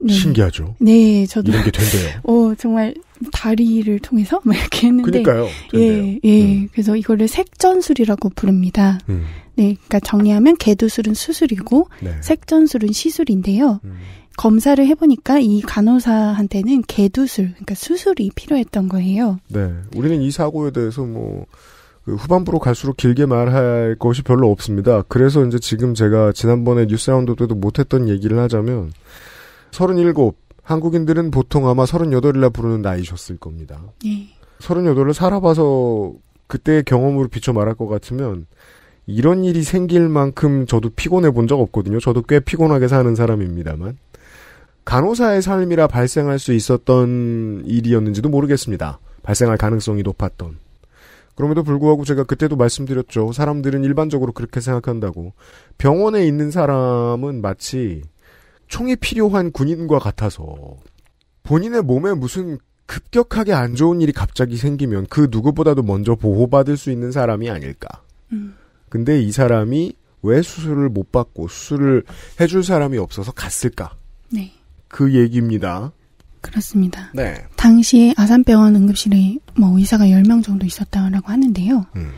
네. 신기하죠. 네, 저도 이런 게 된대요. 오, 어, 정말 다리를 통해서 막 뭐 이렇게 했는데 그러니까요. 예, 예. 음. 그래서 이거를 색전술이라고 부릅니다. 음. 네, 그러니까 정리하면 개두술은 수술이고 네. 색전술은 시술인데요. 음. 검사를 해보니까 이 간호사한테는 개두술, 그러니까 수술이 필요했던 거예요. 네, 우리는 이 사고에 대해서 뭐 그 후반부로 갈수록 길게 말할 것이 별로 없습니다. 그래서 이제 지금 제가 지난번에 뉴스라운드 때도 못했던 얘기를 하자면 37 한국인들은 보통 아마 38이라 부르는 나이셨을 겁니다. 예. 38을 살아봐서 그때의 경험으로 비춰 말할 것 같으면 이런 일이 생길 만큼 저도 피곤해 본 적 없거든요. 저도 꽤 피곤하게 사는 사람입니다만. 간호사의 삶이라 발생할 수 있었던 일이었는지도 모르겠습니다. 발생할 가능성이 높았던. 그럼에도 불구하고 제가 그때도 말씀드렸죠. 사람들은 일반적으로 그렇게 생각한다고. 병원에 있는 사람은 마치 총이 필요한 군인과 같아서 본인의 몸에 무슨 급격하게 안 좋은 일이 갑자기 생기면 그 누구보다도 먼저 보호받을 수 있는 사람이 아닐까. 음. 근데 이 사람이 왜 수술을 못 받고 수술을 해줄 사람이 없어서 갔을까? 네. 그 얘기입니다. 그렇습니다. 네. 당시 아산병원 응급실에 뭐 의사가 10명 정도 있었다라고 하는데요. 음.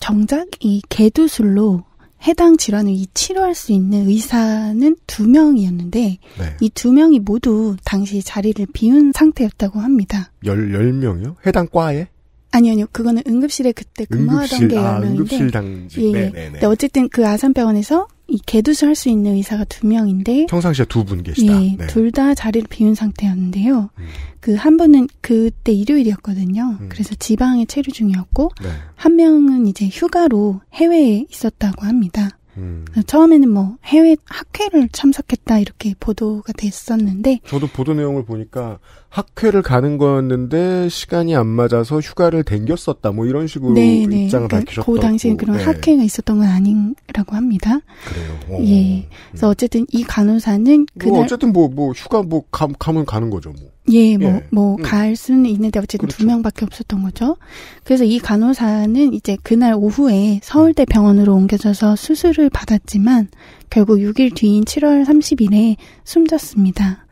정작 이 개두술로 해당 질환을 치료할 수 있는 의사는 두 명이었는데 네. 이두 명이 모두 당시 자리를 비운 상태였다고 합니다. 열, 열 명이요? 해당 과에? 아니요, 아니요. 그거는 응급실에 그때 근무하던 아, 게 아, 연명인데. 응급실 당직. 예, 예. 네네. 네, 네. 어쨌든 그 아산병원에서 이 개두수 할 수 있는 의사가 두 명인데 평상시에 두분 계시다. 예, 네. 둘 다 자리를 비운 상태였는데요. 음. 그한 분은 그때 일요일이었거든요. 음. 그래서 지방에 체류 중이었고 네. 한 명은 이제 휴가로 해외에 있었다고 합니다. 음. 처음에는 뭐 해외 학회를 참석했다 이렇게 보도가 됐었는데 저도 보도 내용을 보니까 학회를 가는 거였는데 시간이 안 맞아서 휴가를 댕겼었다 뭐 이런 식으로 네네. 네. 입장을 그러니까 그 밝히셨다고. 그 당시에 그런 네. 학회가 있었던 건 아니라고 합니다. 그래요. 오. 어. 예. 그래서 음. 어쨌든 이 간호사는 그뭐 어쨌든 뭐뭐 뭐 휴가 뭐 감, 가면 가는 거죠 뭐. 예, 뭐, 예. 뭐, 음. 갈 수는 있는데 어쨌든 그렇죠. 두 명밖에 없었던 거죠. 그래서 이 간호사는 이제 그날 오후에 서울대 음. 병원으로 옮겨져서 수술을 받았지만 결국 6일 뒤인 7월 30일에 숨졌습니다.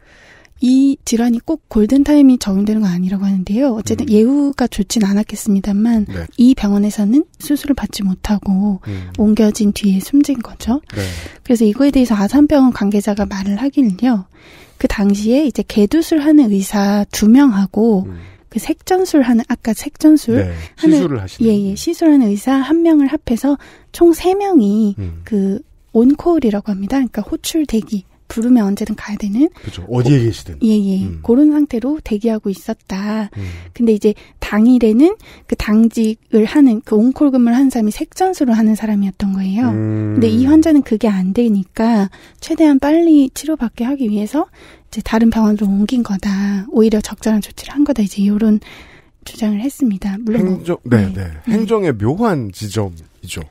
이 질환이 꼭 골든타임이 적용되는 건 아니라고 하는데요. 어쨌든 음. 예후가 좋진 않았겠습니다만 네. 이 병원에서는 수술을 받지 못하고 음. 옮겨진 뒤에 숨진 거죠. 네. 그래서 이거에 대해서 아산병원 관계자가 말을 하기는요. 그 당시에 이제 개두술 하는 의사 두 명하고 음. 그 색전술 하는 아까 색전술 네, 하는 시술을 하시는 예, 예, 시술하는 의사 한 명을 합해서 총3 명이 음. 그 온콜이라고 합니다. 그러니까 호출 대기 부르면 언제든 가야 되는. 그렇죠. 어디에 고, 계시든. 예, 예. 음. 그런 상태로 대기하고 있었다. 음. 근데 이제 당일에는 그 당직을 하는, 그 온콜 근무를 하는 사람이 색전수를 하는 사람이었던 거예요. 음. 근데 이 환자는 그게 안 되니까 최대한 빨리 치료받게 하기 위해서 이제 다른 병원으로 옮긴 거다. 오히려 적절한 조치를 한 거다. 이제 요런 주장을 했습니다. 물론. 뭐 행정, 네, 네. 네. 음. 행정의 묘한 지점이죠.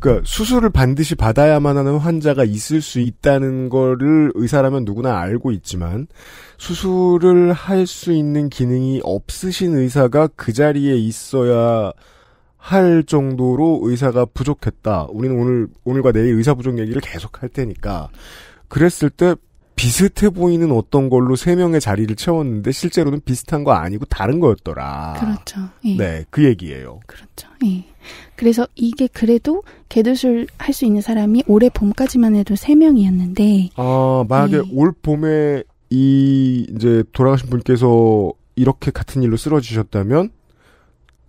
그러니까 수술을 반드시 받아야만 하는 환자가 있을 수 있다는 거를 의사라면 누구나 알고 있지만 수술을 할 수 있는 기능이 없으신 의사가 그 자리에 있어야 할 정도로 의사가 부족했다. 우리는 오늘 오늘과 내일 의사 부족 얘기를 계속 할 테니까 그랬을 때 비슷해 보이는 어떤 걸로 세 명의 자리를 채웠는데 실제로는 비슷한 거 아니고 다른 거였더라. 그렇죠. 예. 네, 그 얘기예요. 그렇죠. 예. 그래서 이게 그래도 개도술 할 수 있는 사람이 올해 봄까지만 해도 3명이었는데 아, 만약에 네. 올 봄에 이 이제 돌아가신 분께서 이렇게 같은 일로 쓰러지셨다면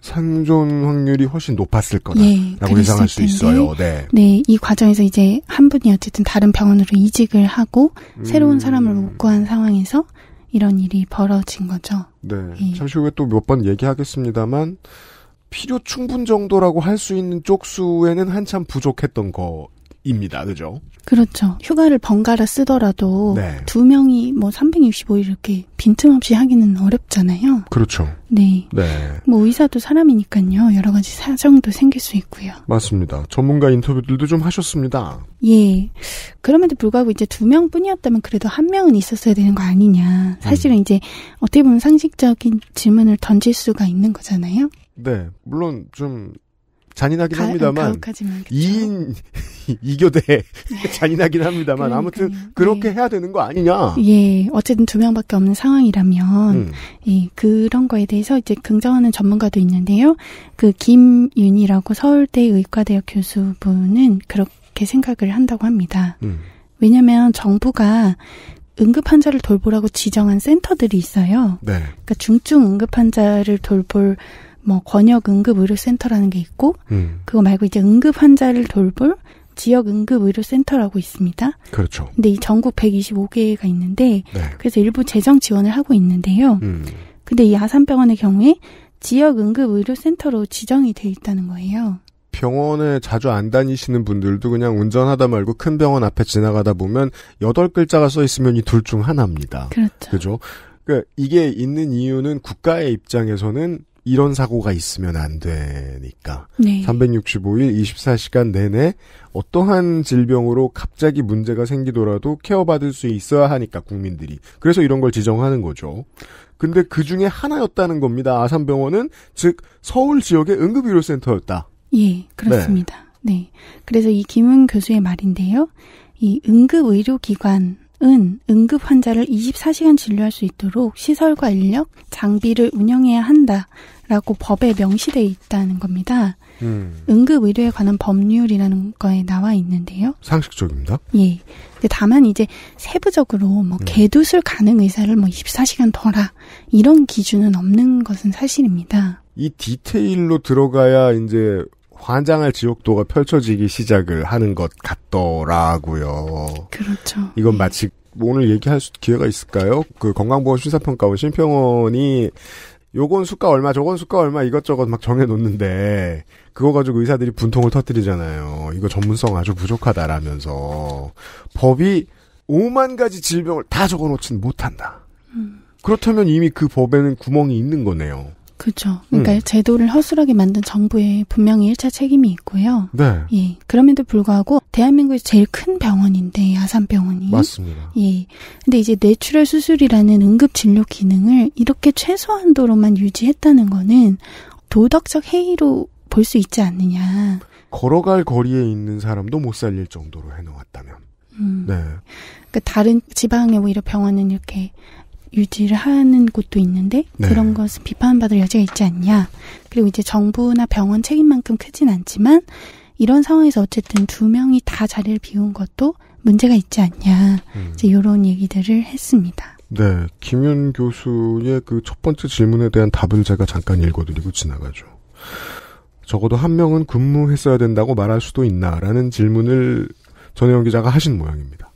생존 확률이 훨씬 높았을 거다라고 예, 예상할 수 있어요. 네. 네, 이 과정에서 이제 한 분이 어쨌든 다른 병원으로 이직을 하고 음. 새로운 사람을 못 구한 상황에서 이런 일이 벌어진 거죠. 네. 예. 잠시 후에 또 몇 번 얘기하겠습니다만 필요 충분 정도라고 할 수 있는 쪽수에는 한참 부족했던 거입니다. 그죠? 그렇죠. 휴가를 번갈아 쓰더라도 네. 두 명이 뭐 365일 이렇게 빈틈없이 하기는 어렵잖아요. 그렇죠. 네. 네. 뭐 의사도 사람이니까요. 여러 가지 사정도 생길 수 있고요. 맞습니다. 전문가 인터뷰들도 좀 하셨습니다. 예. 그럼에도 불구하고 이제 두 명뿐이었다면 그래도 한 명은 있었어야 되는 거 아니냐. 사실은 음. 이제 어떻게 보면 상식적인 질문을 던질 수가 있는 거잖아요. 네, 물론 좀 잔인하긴 가, 합니다만 2인2교대 음, 그렇죠. 잔인하긴 합니다만 아무튼 그렇게 예. 해야 되는 거 아니냐? 예, 어쨌든 두 명밖에 없는 상황이라면 음. 예, 그런 거에 대해서 이제 긍정하는 전문가도 있는데요. 그 김윤이라고 서울대 의과대학 교수분은 그렇게 생각을 한다고 합니다. 음. 왜냐하면 정부가 응급 환자를 돌보라고 지정한 센터들이 있어요. 네. 그러니까 중증 응급 환자를 돌볼 뭐 권역 응급 의료 센터라는 게 있고 음. 그거 말고 이제 응급 환자를 돌볼 지역 응급 의료 센터라고 있습니다. 그렇죠. 근데 이 전국 125개가 있는데 네. 그래서 일부 재정 지원을 하고 있는데요. 음. 근데 이 아산병원의 경우에 지역 응급 의료 센터로 지정이 돼 있다는 거예요. 병원에 자주 안 다니시는 분들도 그냥 운전하다 말고 큰 병원 앞에 지나가다 보면 여덟 글자가 써 있으면 이 둘 중 하나입니다. 그렇죠. 그죠? 그러니까 이게 있는 이유는 국가의 입장에서는 이런 사고가 있으면 안 되니까 네. 365일 24시간 내내 어떠한 질병으로 갑자기 문제가 생기더라도 케어받을 수 있어야 하니까 국민들이 그래서 이런 걸 지정하는 거죠. 근데 그 중에 하나였다는 겁니다. 아산병원은 즉 서울 지역의 응급의료센터였다. 예, 그렇습니다. 네. 네. 그래서 이 김은 교수의 말인데요. 이 응급의료기관 은 응급 환자를 24시간 진료할 수 있도록 시설과 인력, 장비를 운영해야 한다. 라고 법에 명시돼 있다는 겁니다. 음. 응급의료에 관한 법률이라는 거에 나와 있는데요. 상식적입니다. 예. 근데 다만 이제 세부적으로 뭐 음. 개두술 가능 의사를 뭐 24시간 둬라 이런 기준은 없는 것은 사실입니다. 이 디테일로 들어가야 이제 환장할 지옥도가 펼쳐지기 시작을 하는 것 같더라고요. 그렇죠. 이건 예. 마치 오늘 얘기할 기회가 있을까요? 그 건강보험 심사평가원 심평원이 요건 수가 얼마, 저건 수가 얼마 이것저것 막 정해놓는데 그거 가지고 의사들이 분통을 터뜨리잖아요. 이거 전문성 아주 부족하다라면서 법이 5만 가지 질병을 다 적어놓진 못한다. 음. 그렇다면 이미 그 법에는 구멍이 있는 거네요. 그렇죠. 그러니까 음. 제도를 허술하게 만든 정부에 분명히 1차 책임이 있고요. 네. 예. 그럼에도 불구하고 대한민국의 제일 큰 병원인데 야산병원이 맞습니다. 예. 근데 이제 뇌출혈 수술이라는 응급 진료 기능을 이렇게 최소한도로만 유지했다는 거는 도덕적 해이로 볼 수 있지 않느냐. 걸어갈 거리에 있는 사람도 못 살릴 정도로 해놓았다면. 음. 네. 그 다른 지방의 오히려 뭐 병원은 이렇게 유지를 하는 곳도 있는데 네. 그런 것은 비판받을 여지가 있지 않냐. 그리고 이제 정부나 병원 책임만큼 크진 않지만 이런 상황에서 어쨌든 두 명이 다 자리를 비운 것도 문제가 있지 않냐. 음. 이제 이런 얘기들을 했습니다. 네, 김윤 교수의 그 첫 번째 질문에 대한 답을 제가 잠깐 읽어드리고 지나가죠. 적어도 한 명은 근무했어야 된다고 말할 수도 있나라는 질문을 전혜영 기자가 하신 모양입니다.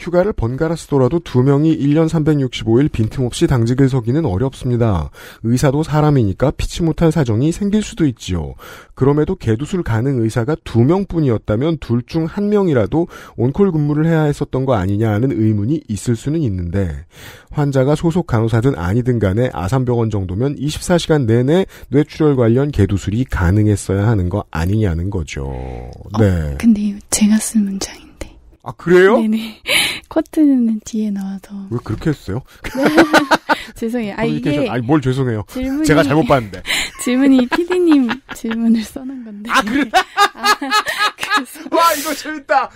휴가를 번갈아 쓰더라도 두 명이 1년 365일 빈틈없이 당직을 서기는 어렵습니다. 의사도 사람이니까 피치 못할 사정이 생길 수도 있지요. 그럼에도 개두술 가능 의사가 두 명뿐이었다면 둘 중 한 명이라도 온콜 근무를 해야 했었던 거 아니냐 하는 의문이 있을 수는 있는데 환자가 소속 간호사든 아니든 간에 아산병원 정도면 24시간 내내 뇌출혈 관련 개두술이 가능했어야 하는 거 아니냐는 거죠. 어, 네. 어, 근데 제가 쓴 문장인데 아 그래요? 네네. 커트는 뒤에 나와서. 왜 그렇게 했어요? 죄송해요. 아 이게 아니 뭘 죄송해요. 질문이... 제가 잘못 봤는데. 질문이 피디님 질문을 써는 건데. 아 그래. 아, 그래서... 와 이거 재밌다.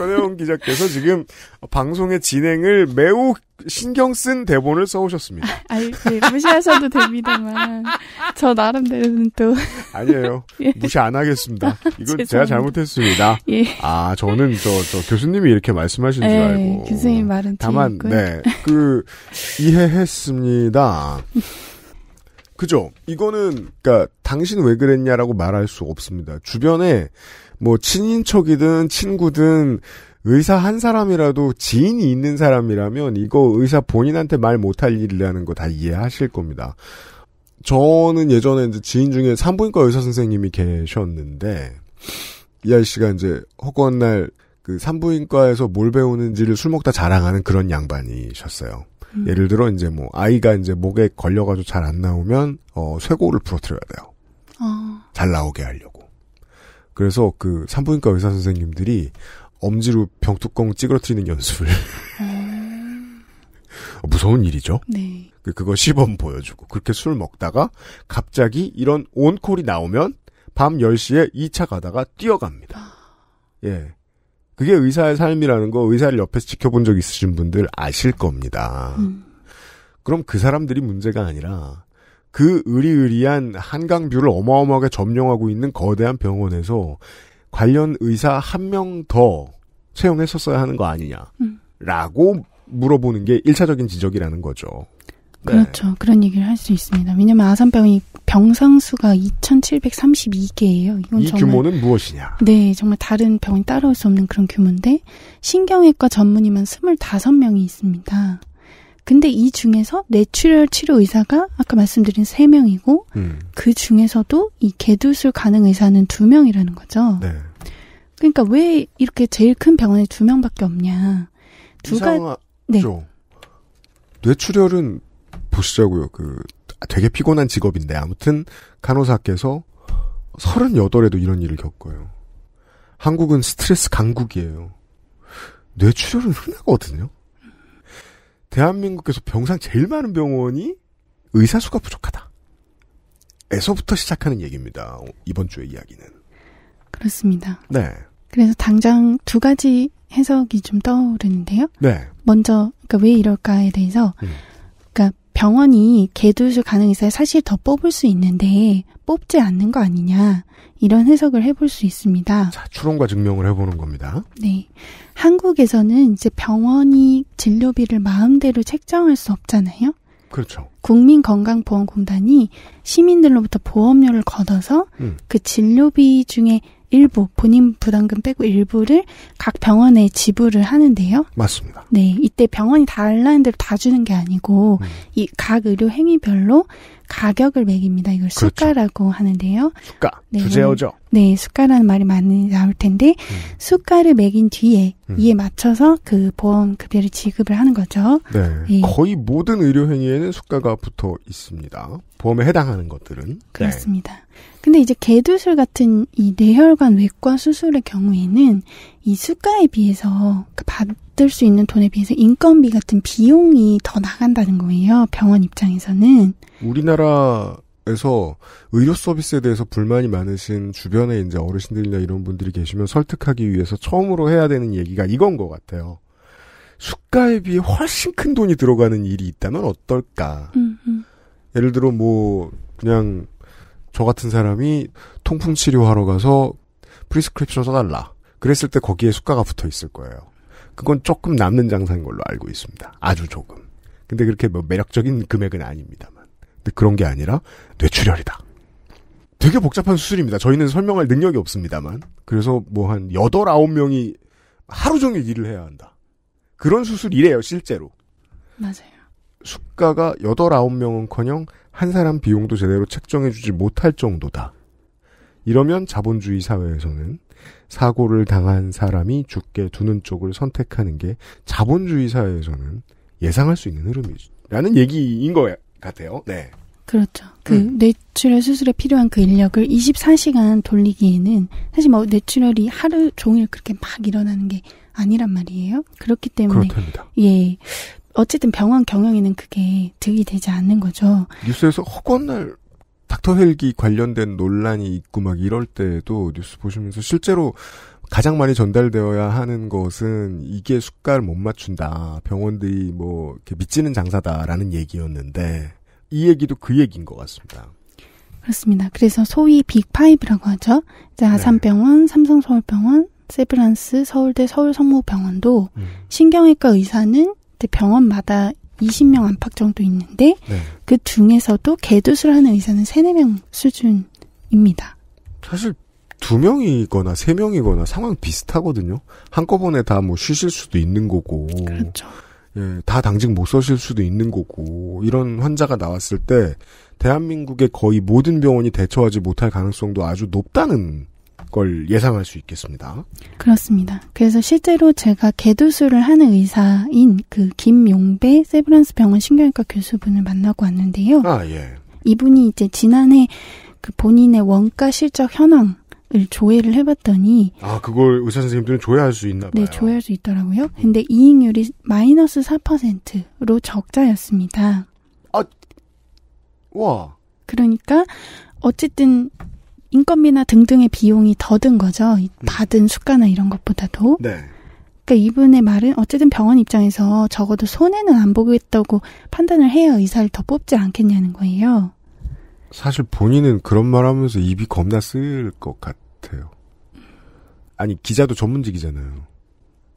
전혜원 기자께서 지금 방송의 진행을 매우 신경 쓴 대본을 써오셨습니다. 아, 예, 무시하셔도 됩니다만 저 나름대로는 또 아니에요. 예. 무시 안 하겠습니다. 이건 제가 잘못했습니다. 예. 아 저는 저, 저 교수님이 이렇게 말씀하신 줄 예, 알고 교수님 말은 다만 네그 이해했습니다. 그죠? 이거는 그니까 당신 왜 그랬냐라고 말할 수 없습니다. 주변에 뭐 친인척이든 친구든 의사 한 사람이라도 지인이 있는 사람이라면 이거 의사 본인한테 말 못할 일이라는 거 다 이해하실 겁니다. 저는 예전에 이제 지인 중에 산부인과 의사 선생님이 계셨는데 이 아저씨가 이제 허구한 날그 산부인과에서 뭘 배우는지를 술 먹다 자랑하는 그런 양반이셨어요. 음. 예를 들어 이제 뭐 아이가 이제 목에 걸려가지고 잘 안 나오면 어 쇄골을 부러뜨려야 돼요. 어. 잘 나오게 하려고. 그래서 그 산부인과 의사 선생님들이 엄지로 병뚜껑 찌그러뜨리는 연습을. 음. 무서운 일이죠. 네. 그, 그거 시범 보여주고, 그렇게 술 먹다가, 갑자기 이런 온콜이 나오면, 밤 10시에 2차 가다가 뛰어갑니다. 아. 예. 그게 의사의 삶이라는 거, 의사를 옆에서 지켜본 적 있으신 분들 아실 겁니다. 음. 그럼 그 사람들이 문제가 아니라, 그 의리의리한 한강뷰를 어마어마하게 점령하고 있는 거대한 병원에서 관련 의사 한 명 더 채용했었어야 하는 거 아니냐라고 음. 물어보는 게 1차적인 지적이라는 거죠. 네. 그렇죠. 그런 얘기를 할 수 있습니다. 왜냐하면 아산병이 병상수가 2,732개예요. 이건 이 정말, 규모는 무엇이냐? 네, 정말 다른 병이 따라올 수 없는 그런 규모인데 신경외과 전문의만 25명이 있습니다. 근데 이 중에서 뇌출혈 치료 의사가 아까 말씀드린 세 명이고 음. 그 중에서도 이 개두술 가능 의사는 두 명이라는 거죠. 네. 그러니까 왜 이렇게 제일 큰 병원에 두 명밖에 없냐? 누가 네. 뇌출혈은 보시자고요. 그 되게 피곤한 직업인데 아무튼 간호사께서 38에도 이런 일을 겪어요. 한국은 스트레스 강국이에요. 뇌출혈은 흔하거든요. 대한민국에서 병상 제일 많은 병원이 의사 수가 부족하다. 에서부터 시작하는 얘기입니다. 이번 주의 이야기는. 그렇습니다. 네. 그래서 당장 두 가지 해석이 좀 떠오르는데요. 네. 먼저 그러니까 왜 이럴까에 대해서 음. 병원이 개도수 가능 의사 사실 더 뽑을 수 있는데 뽑지 않는 거 아니냐 이런 해석을 해볼 수 있습니다. 자, 추론과 증명을 해보는 겁니다. 네, 한국에서는 이제 병원이 진료비를 마음대로 책정할 수 없잖아요. 그렇죠. 국민건강보험공단이 시민들로부터 보험료를 걷어서 음. 그 진료비 중에 일부 본인 부담금 빼고 일부를 각 병원에 지불을 하는데요. 맞습니다. 네, 이때 병원이 달라는 대로 다 주는 게 아니고 음. 이각 의료 행위별로 가격을 매깁니다. 이걸 그렇죠. 수가라고 하는데요. 수가 네, 주제어죠. 네, 수가라는 말이 많이 나올 텐데 음. 수가를 매긴 뒤에 음. 이에 맞춰서 그 보험 급여를 지급을 하는 거죠. 네, 네. 거의 모든 의료 행위에는 수가가 붙어 있습니다. 보험에 해당하는 것들은 네. 그렇습니다. 네. 근데 이제 개두술 같은 이 뇌혈관 외과 수술의 경우에는 이 수가에 비해서 그 받을 수 있는 돈에 비해서 인건비 같은 비용이 더 나간다는 거예요. 병원 입장에서는. 우리나라에서 의료 서비스에 대해서 불만이 많으신 주변에 이제 어르신들이나 이런 분들이 계시면 설득하기 위해서 처음으로 해야 되는 얘기가 이건 것 같아요. 숙가에 비해 훨씬 큰 돈이 들어가는 일이 있다면 어떨까? 음, 음. 예를 들어 뭐 그냥 저 같은 사람이 통풍 치료하러 가서 프리스크립션 써달라. 그랬을 때 거기에 수가가 붙어 있을 거예요. 그건 조금 남는 장사인 걸로 알고 있습니다. 아주 조금. 근데 그렇게 뭐 매력적인 금액은 아닙니다만. 근데 그런 게 아니라 뇌출혈이다. 되게 복잡한 수술입니다. 저희는 설명할 능력이 없습니다만. 그래서 뭐 한 8, 9 명이 하루 종일 일을 해야 한다. 그런 수술이래요, 실제로. 맞아요. 숙가가 8, 9 명은커녕 한 사람 비용도 제대로 책정해주지 못할 정도다. 이러면 자본주의 사회에서는 사고를 당한 사람이 죽게 두는 쪽을 선택하는 게 자본주의 사회에서는 예상할 수 있는 흐름이라는 얘기인 거 같아요. 네. 그렇죠. 그 음. 뇌출혈 수술에 필요한 그 인력을 24시간 돌리기에는 사실 뭐 뇌출혈이 하루 종일 그렇게 막 일어나는 게 아니란 말이에요. 그렇기 때문에 그렇답니다. 예. 어쨌든 병원 경영에는 그게 득이 되지 않는 거죠. 뉴스에서 허구한 날 닥터 헬기 관련된 논란이 있고 막 이럴 때에도 뉴스 보시면서 실제로 가장 많이 전달되어야 하는 것은 이게 숙가를 못 맞춘다. 병원들이 뭐 이렇게 미치는 장사다라는 얘기였는데 이 얘기도 그 얘기인 것 같습니다. 그렇습니다. 그래서 소위 빅파이브라고 하죠. 이제 아산병원, 네. 삼성서울병원, 세브란스, 서울대 서울성모병원도 음. 신경외과 의사는 때 병원마다 20명 안팎 정도 있는데 네. 그 중에서도 개두술 하는 의사는 3, 4명 수준입니다. 사실 두 명이거나 세 명이거나 상황 비슷하거든요. 한꺼번에 다 뭐 쉬실 수도 있는 거고. 그렇죠. 예, 다 당직 못 서실 수도 있는 거고. 이런 환자가 나왔을 때 대한민국의 거의 모든 병원이 대처하지 못할 가능성도 아주 높다는 걸 예상할 수 있겠습니다. 그렇습니다. 그래서 실제로 제가 개두술을 하는 의사인 그 김용배 세브란스 병원 신경외과 교수분을 만나고 왔는데요. 아, 예. 이분이 이제 지난해 그 본인의 원가 실적 현황 을 조회를 해봤더니 아 그걸 의사 선생님들은 조회할 수 있나 봐요. 네, 조회할 수 있더라고요. 근데 이익률이 마이너스 4%로 적자였습니다. 아, 와. 그러니까 어쨌든 인건비나 등등의 비용이 더 든 거죠. 음. 받은 수가나 이런 것보다도. 네. 그러니까 이분의 말은 어쨌든 병원 입장에서 적어도 손해는 안 보겠다고 판단을 해야 의사를 더 뽑지 않겠냐는 거예요. 사실 본인은 그런 말 하면서 입이 겁나 쓸 것 같아요. 아니, 기자도 전문직이잖아요.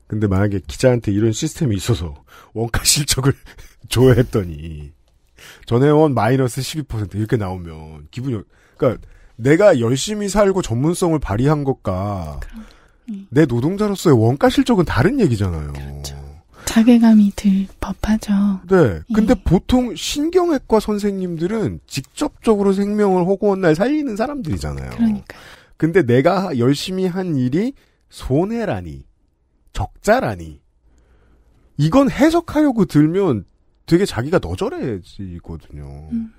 근데 만약에 기자한테 이런 시스템이 있어서 원가 실적을 조회했더니 전혜원 마이너스 12% 이렇게 나오면 기분이, 어, 그러니까 내가 열심히 살고 전문성을 발휘한 것과 음. 내 노동자로서의 원가 실적은 다른 얘기잖아요. 그렇죠. 자괴감이 들 법하죠. 네. 근데 예. 보통 신경외과 선생님들은 직접적으로 생명을 허구한 날 살리는 사람들이잖아요. 그러니까. 근데 내가 열심히 한 일이 손해라니, 적자라니. 이건 해석하려고 들면 되게 자기가 너절해지거든요. 음.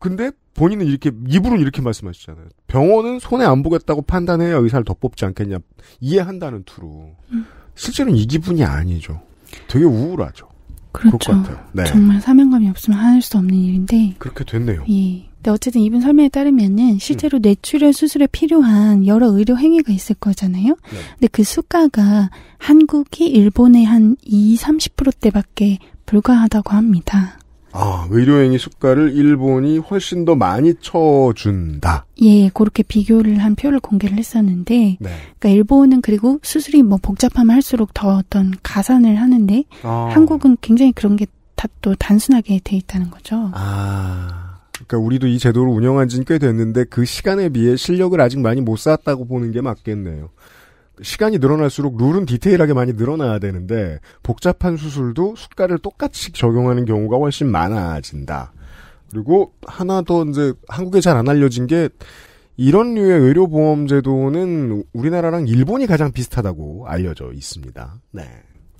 근데 본인은 이렇게 입으로 이렇게 말씀하시잖아요. 병원은 손해 안 보겠다고 판단해야 의사를 더 뽑지 않겠냐 이해한다는 투로 음. 실제로는 이 기분이 아니죠. 되게 우울하죠. 그렇죠. 네. 정말 사명감이 없으면 할 수 없는 일인데 그렇게 됐네요. 예. 근데 어쨌든 이분 설명에 따르면은 실제로 음. 뇌출혈 수술에 필요한 여러 의료 행위가 있을 거잖아요. 네. 근데 그 수가가 한국이 일본의 한 2, 30%대밖에 불과하다고 합니다. 아, 의료행위 수가를 일본이 훨씬 더 많이 쳐준다. 예, 그렇게 비교를 한 표를 공개를 했었는데, 네. 그러니까 일본은 그리고 수술이 뭐 복잡하면 할수록 더 어떤 가산을 하는데, 아. 한국은 굉장히 그런 게 다 또 단순하게 돼 있다는 거죠. 아, 그러니까 우리도 이 제도를 운영한 지는 꽤 됐는데 그 시간에 비해 실력을 아직 많이 못 쌓았다고 보는 게 맞겠네요. 시간이 늘어날수록 룰은 디테일하게 많이 늘어나야 되는데 복잡한 수술도 숫가를 똑같이 적용하는 경우가 훨씬 많아진다. 그리고 하나 더 이제 한국에 잘 안 알려진 게 이런 류의 의료보험 제도는 우리나라랑 일본이 가장 비슷하다고 알려져 있습니다. 네.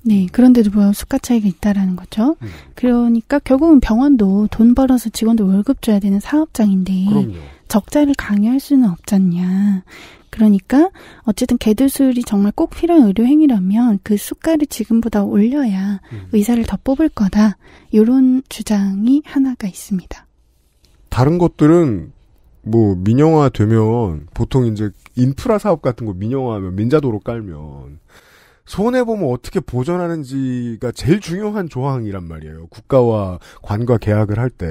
네, 그런데도 불구하고 수가 차이가 있다라는 거죠. 음. 그러니까 결국은 병원도 돈 벌어서 직원들 월급 줘야 되는 사업장인데 그럼요. 적자를 강요할 수는 없잖냐. 그러니까 어쨌든 개도술이 정말 꼭 필요한 의료 행위라면 그 수가를 지금보다 올려야 음. 의사를 더 뽑을 거다. 요런 주장이 하나가 있습니다. 다른 것들은 뭐 민영화 되면 보통 이제 인프라 사업 같은 거 민영화하면 민자도로 깔면 손해 보면 어떻게 보전하는지가 제일 중요한 조항이란 말이에요. 국가와 관과 계약을 할 때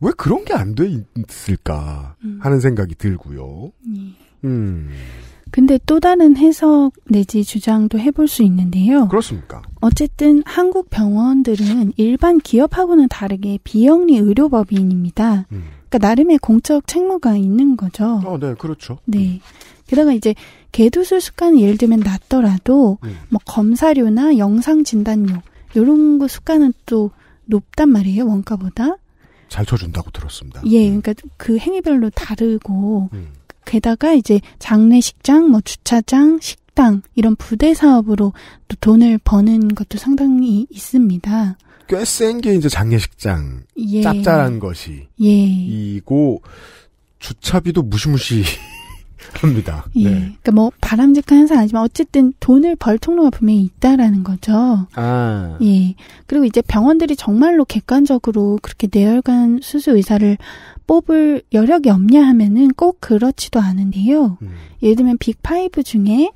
왜 그런 게 안 돼 있을까 음. 하는 생각이 들고요. 음. 음. 근데 또 다른 해석 내지 주장도 해볼 수 있는데요. 그렇습니까? 어쨌든 한국 병원들은 일반 기업하고는 다르게 비영리 의료법인입니다. 음. 그러니까 나름의 공적 책무가 있는 거죠. 어, 네, 그렇죠. 네. 음. 게다가 이제 개도술 습관이 예를 들면 낮더라도 음. 뭐 검사료나 영상 진단료 요런 거 습관은 또 높단 말이에요 원가보다. 잘 쳐준다고 들었습니다. 예, 음. 그러니까 그 행위별로 다르고 음. 게다가 이제 장례식장, 뭐 주차장, 식당 이런 부대 사업으로 또 돈을 버는 것도 상당히 있습니다. 꽤 센 게 이제 장례식장 예. 짭짤한 것이 예. 이고 주차비도 무시무시. 합니다. 예. 네. 그러니까 뭐 바람직한 현상 아니지만 어쨌든 돈을 벌 통로가 분명히 있다라는 거죠. 아. 예. 그리고 이제 병원들이 정말로 객관적으로 그렇게 내혈관 수술 의사를 뽑을 여력이 없냐 하면은 꼭 그렇지도 않은데요. 음. 예를 들면 빅5 중에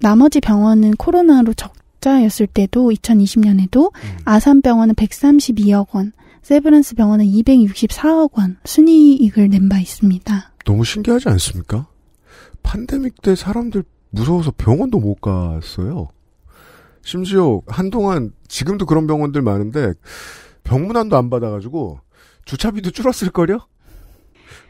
나머지 병원은 코로나로 적자였을 때도 2020년에도 음. 아산병원은 132억 원, 세브란스 병원은 264억 원 순이익을 낸 바 있습니다. 너무 신기하지 않습니까? 팬데믹 때 사람들 무서워서 병원도 못 갔어요. 심지어 한동안 지금도 그런 병원들 많은데 병문안도 안 받아가지고 주차비도 줄었을 걸요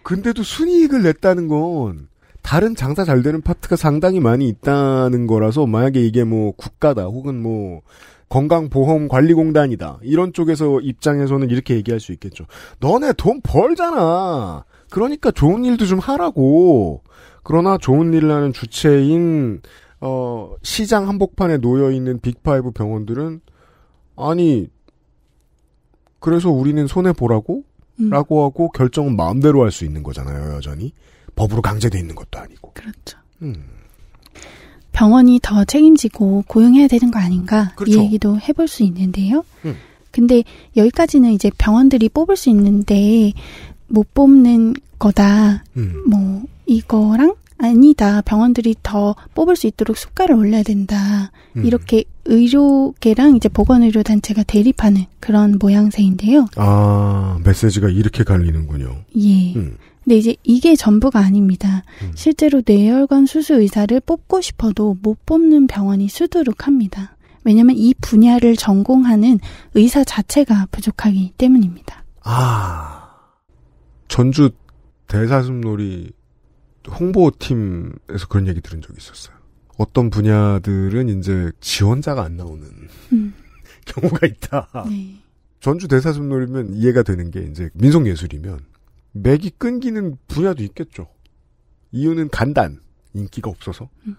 근데도 순이익을 냈다는 건 다른 장사 잘 되는 파트가 상당히 많이 있다는 거라서 만약에 이게 뭐 국가다 혹은 뭐 건강보험관리공단이다 이런 쪽에서 입장에서는 이렇게 얘기할 수 있겠죠. 너네 돈 벌잖아. 그러니까 좋은 일도 좀 하라고. 그러나 좋은 일을 하는 주체인 어, 시장 한복판에 놓여 있는 빅파이브 병원들은 아니 그래서 우리는 손해 보라고 음. 라고 하고 결정은 마음대로 할 수 있는 거잖아요, 여전히. 법으로 강제되어 있는 것도 아니고. 그렇죠. 음. 병원이 더 책임지고 고용해야 되는 거 아닌가 그렇죠. 이 얘기도 해볼 수 있는데요. 음. 근데 여기까지는 이제 병원들이 뽑을 수 있는데 못 뽑는 거다. 음. 뭐 이거랑 아니다. 병원들이 더 뽑을 수 있도록 수가를 올려야 된다. 음. 이렇게 의료계랑 이제 보건의료단체가 대립하는 그런 모양새인데요. 아, 메시지가 이렇게 갈리는군요. 예. 음. 근데 이제 이게 전부가 아닙니다. 음. 실제로 뇌혈관 수술 의사를 뽑고 싶어도 못 뽑는 병원이 수두룩합니다. 왜냐면 이 분야를 전공하는 의사 자체가 부족하기 때문입니다. 아. 전주 대사슴놀이 홍보팀에서 그런 얘기 들은 적이 있었어요. 어떤 분야들은 이제 지원자가 안 나오는 음. 경우가 있다. 네. 전주 대사슴 놀이면 이해가 되는 게 이제 민속 예술이면 맥이 끊기는 분야도 있겠죠. 이유는 간단 인기가 없어서 음.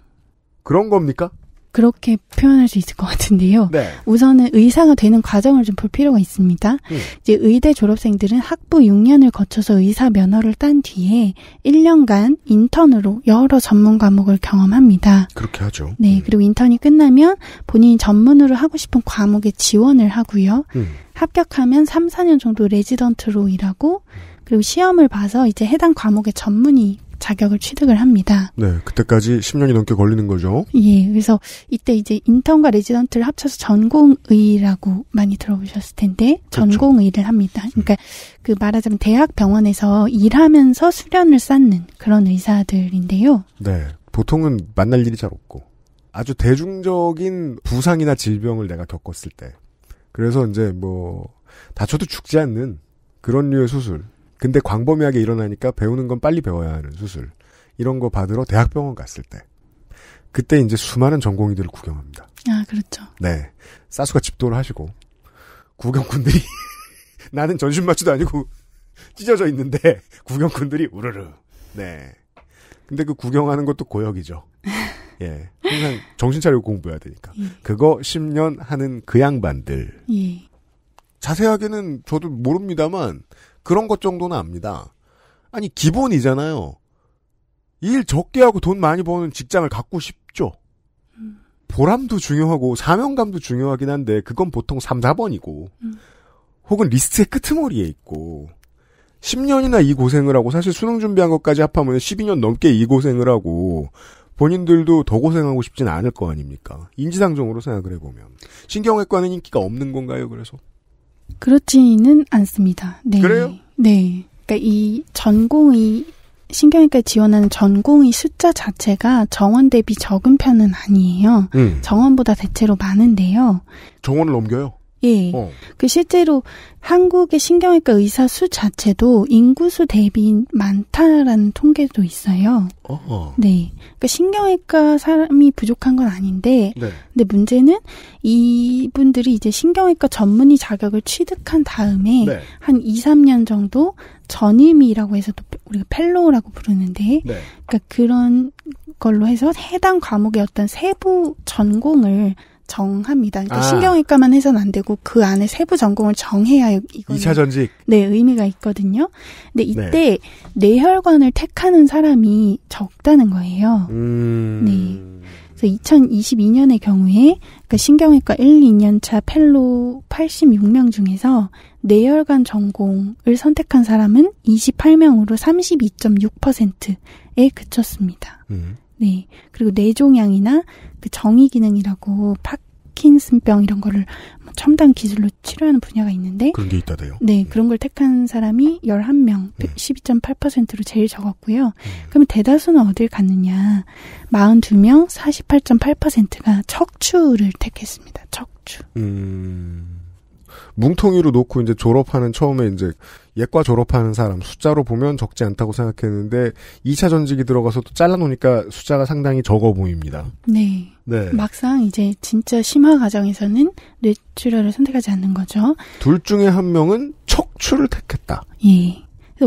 그런 겁니까? 그렇게 표현할 수 있을 것 같은데요. 네. 우선은 의사가 되는 과정을 좀 볼 필요가 있습니다. 음. 이제 의대 졸업생들은 학부 6년을 거쳐서 의사 면허를 딴 뒤에 1년간 인턴으로 여러 전문 과목을 경험합니다. 그렇게 하죠. 네, 음. 그리고 인턴이 끝나면 본인이 전문으로 하고 싶은 과목에 지원을 하고요. 음. 합격하면 3, 4년 정도 레지던트로 일하고 음. 그리고 시험을 봐서 이제 해당 과목의 전문의 자격을 취득을 합니다. 네, 그때까지 10년이 넘게 걸리는 거죠. 예, 그래서 이때 이제 인턴과 레지던트를 합쳐서 전공의라고 많이 들어보셨을 텐데 그렇죠. 전공의를 합니다. 음. 그러니까 음. 그 말하자면 대학 병원에서 일하면서 수련을 쌓는 그런 의사들인데요. 네, 보통은 만날 일이 잘 없고 아주 대중적인 부상이나 질병을 내가 겪었을 때 그래서 이제 뭐 다쳐도 죽지 않는 그런 류의 수술 근데 광범위하게 일어나니까 배우는 건 빨리 배워야 하는 수술. 이런 거 받으러 대학병원 갔을 때. 그때 이제 수많은 전공의들을 구경합니다. 아, 그렇죠. 네. 사수가 집도를 하시고, 구경꾼들이, 나는 전신마취도 아니고, 찢어져 있는데, 구경꾼들이 우르르. 네. 근데 그 구경하는 것도 고역이죠. 예. 항상 정신 차리고 공부해야 되니까. 예. 그거 10년 하는 그 양반들. 예. 자세하게는 저도 모릅니다만, 그런 것 정도는 압니다. 아니 기본이잖아요. 일 적게 하고 돈 많이 버는 직장을 갖고 싶죠. 보람도 중요하고 사명감도 중요하긴 한데 그건 보통 3, 4번이고 음. 혹은 리스트의 끄트머리에 있고 10년이나 이 고생을 하고 사실 수능 준비한 것까지 합하면 12년 넘게 이 고생을 하고 본인들도 더 고생하고 싶진 않을 거 아닙니까? 인지상정으로 생각을 해보면 신경외과는 인기가 없는 건가요? 그래서 그렇지는 않습니다. 네. 그래요? 네. 그러니까 이전공이 신경외과 지원하는 전공의 숫자 자체가 정원 대비 적은 편은 아니에요. 음. 정원보다 대체로 많은데요. 정원을 넘겨요? 예. 어. 그 실제로 한국의 신경외과 의사 수 자체도 인구수 대비 많다라는 통계도 있어요. 어 네. 그까 그러니까 신경외과 사람이 부족한 건 아닌데, 네. 근데 문제는 이분들이 이제 신경외과 전문의 자격을 취득한 다음에 네. 한 2, 3년 정도 전임이라고 해서 또 우리가 펠로우라고 부르는데, 네. 그러니까 그런 걸로 해서 해당 과목의 어떤 세부 전공을 정합니다. 그러니까 아. 신경외과만 해서는 안 되고 그 안에 세부 전공을 정해야 이거 2차 전직 네 의미가 있거든요. 근데 네. 이때 네. 뇌혈관을 택하는 사람이 적다는 거예요. 음. 네. 그래서 2022년의 경우에 그러니까 신경외과 1, 2년차 펠로 86명 중에서 뇌혈관 전공을 선택한 사람은 28명으로 32.6%에 그쳤습니다. 음. 네. 그리고 뇌종양이나 그 정의 기능이라고 파킨슨병 이런 거를 뭐 첨단 기술로 치료하는 분야가 있는데 그런 게 있다대요. 네, 음. 그런 걸 택한 사람이 11명, 12.8%로 제일 적었고요. 음. 그러면 대다수는 어딜 갔느냐? 42명, 48.8%가 척추를 택했습니다. 척추. 음. 뭉텅이로 놓고 이제 졸업하는 처음에 이제 예과 졸업하는 사람 숫자로 보면 적지 않다고 생각했는데 2차 전직이 들어가서 또 잘라놓으니까 숫자가 상당히 적어 보입니다. 네. 네. 막상 이제 진짜 심화 과정에서는 뇌출혈을 선택하지 않는 거죠. 둘 중에 한 명은 척추를 택했다. 예.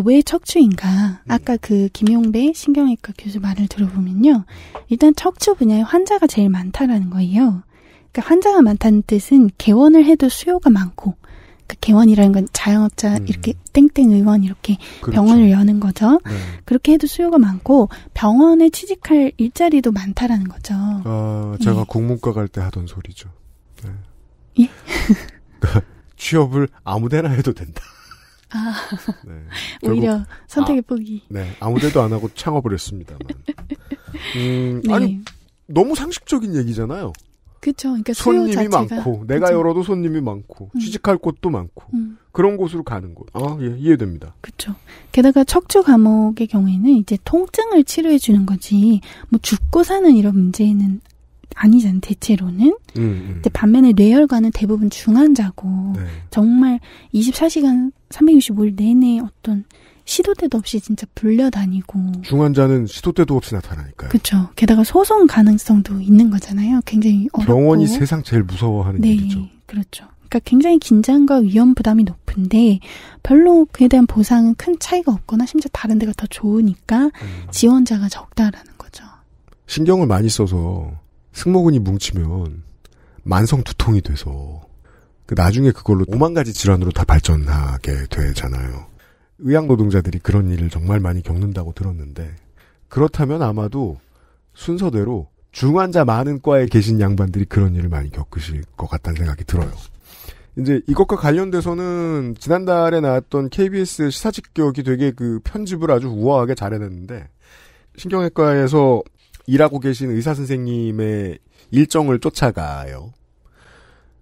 왜 척추인가? 음. 아까 그 김용배 신경외과 교수 말을 들어보면요. 일단 척추 분야에 환자가 제일 많다라는 거예요. 그러니까 환자가 많다는 뜻은 개원을 해도 수요가 많고 그 개원이라는 건 자영업자 음. 이렇게 땡땡 의원 이렇게 그렇죠. 병원을 여는 거죠. 네. 그렇게 해도 수요가 많고 병원에 취직할 일자리도 많다라는 거죠. 아, 제가 네. 국문과 갈 때 하던 소리죠. 네. 예? 그 취업을 아무데나 해도 된다. 아, 네. 오히려 선택의 아, 포기. 네, 아무데도 안 하고 창업을 했습니다만. 음, 네. 아니 너무 상식적인 얘기잖아요. 그렇죠. 그러니까 손님이 많고 내가 그쵸. 열어도 손님이 많고 음. 취직할 곳도 많고 음. 그런 곳으로 가는 곳. 아, 예, 이해됩니다. 그렇죠. 게다가 척추 감옥의 경우에는 이제 통증을 치료해 주는 거지 뭐 죽고 사는 이런 문제는 아니잖아요. 대체로는. 음, 음. 근데 반면에 뇌혈관은 대부분 중환자고 네. 정말 24시간 365일 내내 어떤 시도 때도 없이 진짜 불려다니고 중환자는 시도 때도 없이 나타나니까요. 그렇죠. 게다가 소송 가능성도 있는 거잖아요. 굉장히 어렵고. 병원이 세상 제일 무서워하는 네, 일이죠. 그렇죠. 그러니까 굉장히 긴장과 위험 부담이 높은데 별로 그에 대한 보상은 큰 차이가 없거나 심지어 다른 데가 더 좋으니까 음. 지원자가 적다라는 거죠. 신경을 많이 써서 승모근이 뭉치면 만성 두통이 돼서 그 나중에 그걸로 오만 가지 질환으로 다 발전하게 되잖아요. 의학 노동자들이 그런 일을 정말 많이 겪는다고 들었는데 그렇다면 아마도 순서대로 중환자 많은 과에 계신 양반들이 그런 일을 많이 겪으실 것 같다는 생각이 들어요. 이제 이것과 관련돼서는 지난달에 나왔던 KBS 시사직격이 되게 그 편집을 아주 우아하게 잘 해냈는데 신경외과에서 일하고 계신 의사 선생님의 일정을 쫓아가요.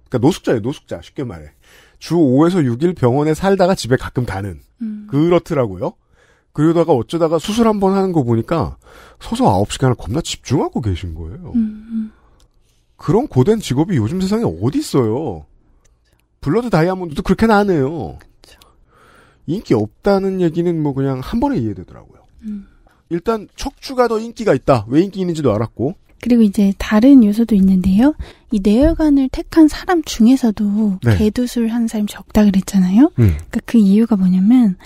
그러니까 노숙자예요, 노숙자 쉽게 말해. 주 5에서 6일 병원에 살다가 집에 가끔 가는 음. 그렇더라고요. 그러다가 어쩌다가 수술 한번 하는 거 보니까 서서 9시간을 겁나 집중하고 계신 거예요. 음, 음. 그런 고된 직업이 요즘 세상에 어딨어요 블러드 다이아몬드도 그렇게나네요 인기 없다는 얘기는 뭐 그냥 한 번에 이해되더라고요. 음. 일단 척추가 더 인기가 있다. 왜 인기 있는지도 알았고 그리고 이제 다른 요소도 있는데요. 이 내혈관을 택한 사람 중에서도 네. 개두술 한 사람이 적다 그랬잖아요. 음. 그러니까 그 이유가 뭐냐면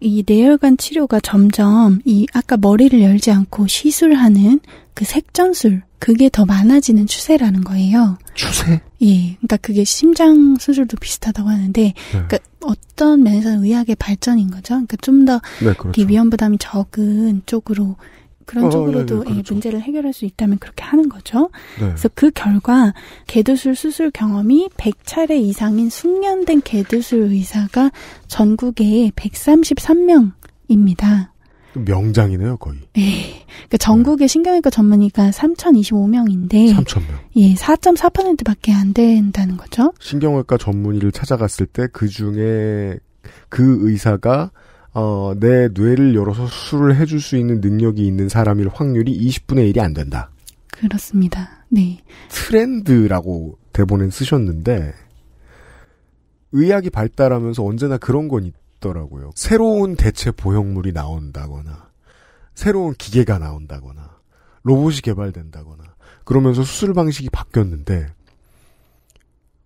이 내혈관 치료가 점점 이 아까 머리를 열지 않고 시술하는 그 색전술 그게 더 많아지는 추세라는 거예요. 추세? 예. 그러니까 그게 심장 수술도 비슷하다고 하는데 네. 그러니까 어떤 면에서는 의학의 발전인 거죠. 그러니까 좀더 네, 그렇죠. 위험 부담이 적은 쪽으로 그런 어, 쪽으로도 네네, 예, 예, 예, 그렇죠. 예, 문제를 해결할 수 있다면 그렇게 하는 거죠. 네. 그래서 그 결과 개두술 수술 경험이 100차례 이상인 숙련된 개두술 의사가 전국에 133명입니다. 명장이네요, 거의. 예. 그러니까 전국의 네. 신경외과 전문의가 3,025명인데 3,000명. 예, 4.4%밖에 안 된다는 거죠. 신경외과 전문의를 찾아갔을 때 그 중에 그 의사가 어, 내 뇌를 열어서 수술을 해줄 수 있는 능력이 있는 사람일 확률이 20분의 1이 안 된다. 그렇습니다. 네. 트렌드라고 대본엔 쓰셨는데, 의학이 발달하면서 언제나 그런 건 있더라고요. 새로운 대체 보형물이 나온다거나, 새로운 기계가 나온다거나, 로봇이 개발된다거나, 그러면서 수술 방식이 바뀌었는데,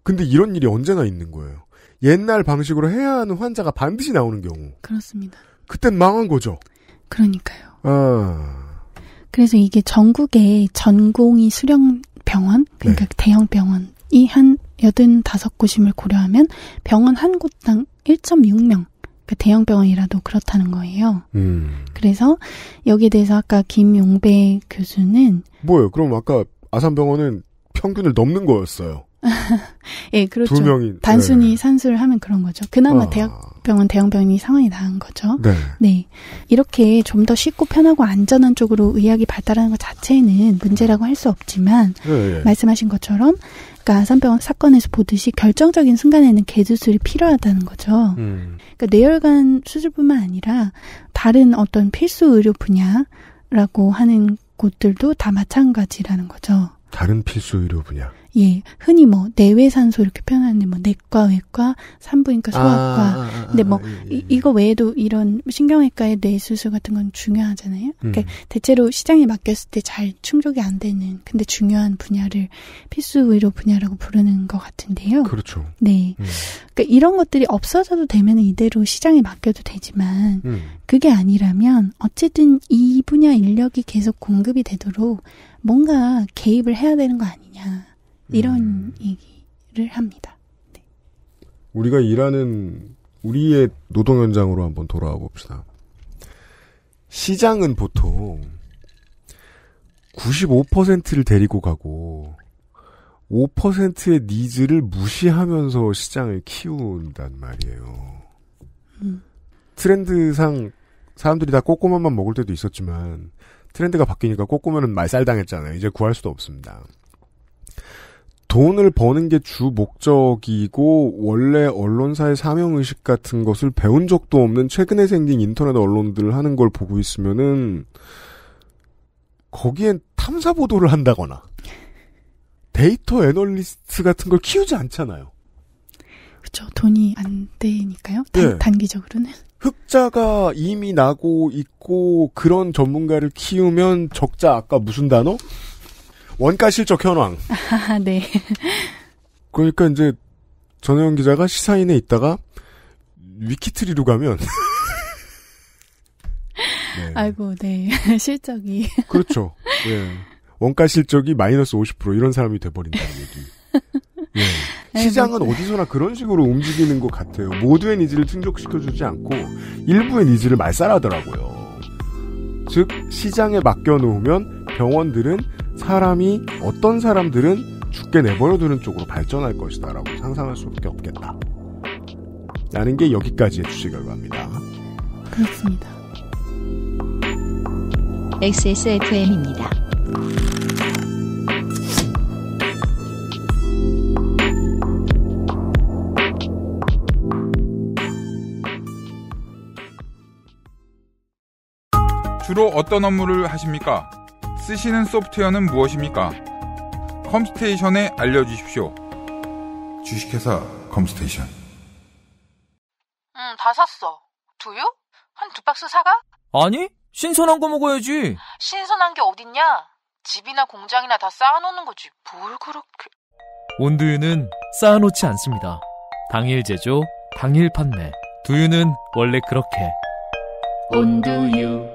근데 이런 일이 언제나 있는 거예요. 옛날 방식으로 해야 하는 환자가 반드시 나오는 경우. 그렇습니다. 그땐 망한 거죠. 그러니까요. 아. 그래서 이게 전국의 전공의 수령 병원, 그러니까 네. 대형 병원이 한 85곳임을 고려하면 병원 한 곳당 1.6명. 그 그러니까 대형 병원이라도 그렇다는 거예요. 음. 그래서 여기에 대해서 아까 김용배 교수는 뭐예요? 그럼 아까 아산병원은 평균을 넘는 거였어요. 예, 그렇죠. 두 명이 네. 단순히 네. 산수를 하면 그런 거죠. 그나마 아. 대학병원 대형병원이 상황이 나은 거죠. 네. 네. 이렇게 좀 더 쉽고 편하고 안전한 쪽으로 의학이 발달하는 것 자체는 문제라고 할 수 없지만 네, 말씀하신 것처럼 그러니까 아산병원 사건에서 보듯이 결정적인 순간에는 개수술이 필요하다는 거죠. 음. 그러니까 뇌혈관 수술뿐만 아니라 다른 어떤 필수 의료 분야라고 하는 곳들도 다 마찬가지라는 거죠. 다른 필수 의료 분야. 예, 흔히 뭐 내외산소 이렇게 표현하는데 뭐 내과, 외과, 산부인과, 아, 소아과. 아, 아, 아, 근데 뭐 예, 예. 이, 예. 거 외에도 이런 신경외과의 뇌수술 같은 건 중요하잖아요. 음. 그러니까 대체로 시장에 맡겼을 때 잘 충족이 안 되는 근데 중요한 분야를 필수 의료 분야라고 부르는 것 같은데요. 그렇죠. 네. 음. 그러니까 이런 것들이 없어져도 되면 이대로 시장에 맡겨도 되지만 음. 그게 아니라면 어쨌든 이 분야 인력이 계속 공급이 되도록 뭔가 개입을 해야 되는 거 아니냐. 이런 음. 얘기를 합니다. 네. 우리가 일하는 우리의 노동 현장으로 한번 돌아와 봅시다. 시장은 보통 95%를 데리고 가고 5%의 니즈를 무시하면서 시장을 키운단 말이에요. 음. 트렌드상 사람들이 다꼬꼬마만 먹을 때도 있었지만 트렌드가 바뀌니까 꼬꼬마는 말살당했잖아요. 이제 구할 수도 없습니다. 돈을 버는 게 주 목적이고 원래 언론사의 사명 의식 같은 것을 배운 적도 없는 최근에 생긴 인터넷 언론들 하는 걸 보고 있으면은 거기엔 탐사 보도를 한다거나 데이터 애널리스트 같은 걸 키우지 않잖아요. 그렇죠. 돈이 안 되니까요. 단, 네. 단기적으로는. 흑자가 이미 나고 있고 그런 전문가를 키우면 적자 아까 무슨 단어? 원가 실적 현황. 아, 네. 그러니까 이제 전혜영 기자가 시사인에 있다가 위키트리로 가면 네. 아이고, 네. 실적이. 그렇죠. 예. 원가 실적이 마이너스 50% 이런 사람이 돼버린다는 얘기. 예. 네, 시장은 어디서나 그런 식으로 움직이는 것 같아요. 모두의 니즈를 충족시켜주지 않고 일부의 니즈를 말살하더라고요. 즉 시장에 맡겨놓으면 병원들은 사람이 어떤 사람들은 죽게 내버려두는 쪽으로 발전할 것이다라고 상상할 수밖에 없겠다. 라는 게 여기까지의 주제 결과입니다. 그렇습니다. XSFM입니다. 주로 어떤 업무를 하십니까? 쓰시는 소프트웨어는 무엇입니까? 컴스테이션에 알려주십시오. 주식회사 컴스테이션. 응, 다 샀어. 두유? 한 두 박스 사가? 아니, 신선한 거 먹어야지. 신선한 게 어딨냐? 집이나 공장이나 다 쌓아놓는 거지. 뭘 그렇게... 온두유는 쌓아놓지 않습니다. 당일 제조, 당일 판매. 두유는 원래 그렇게. 온두유.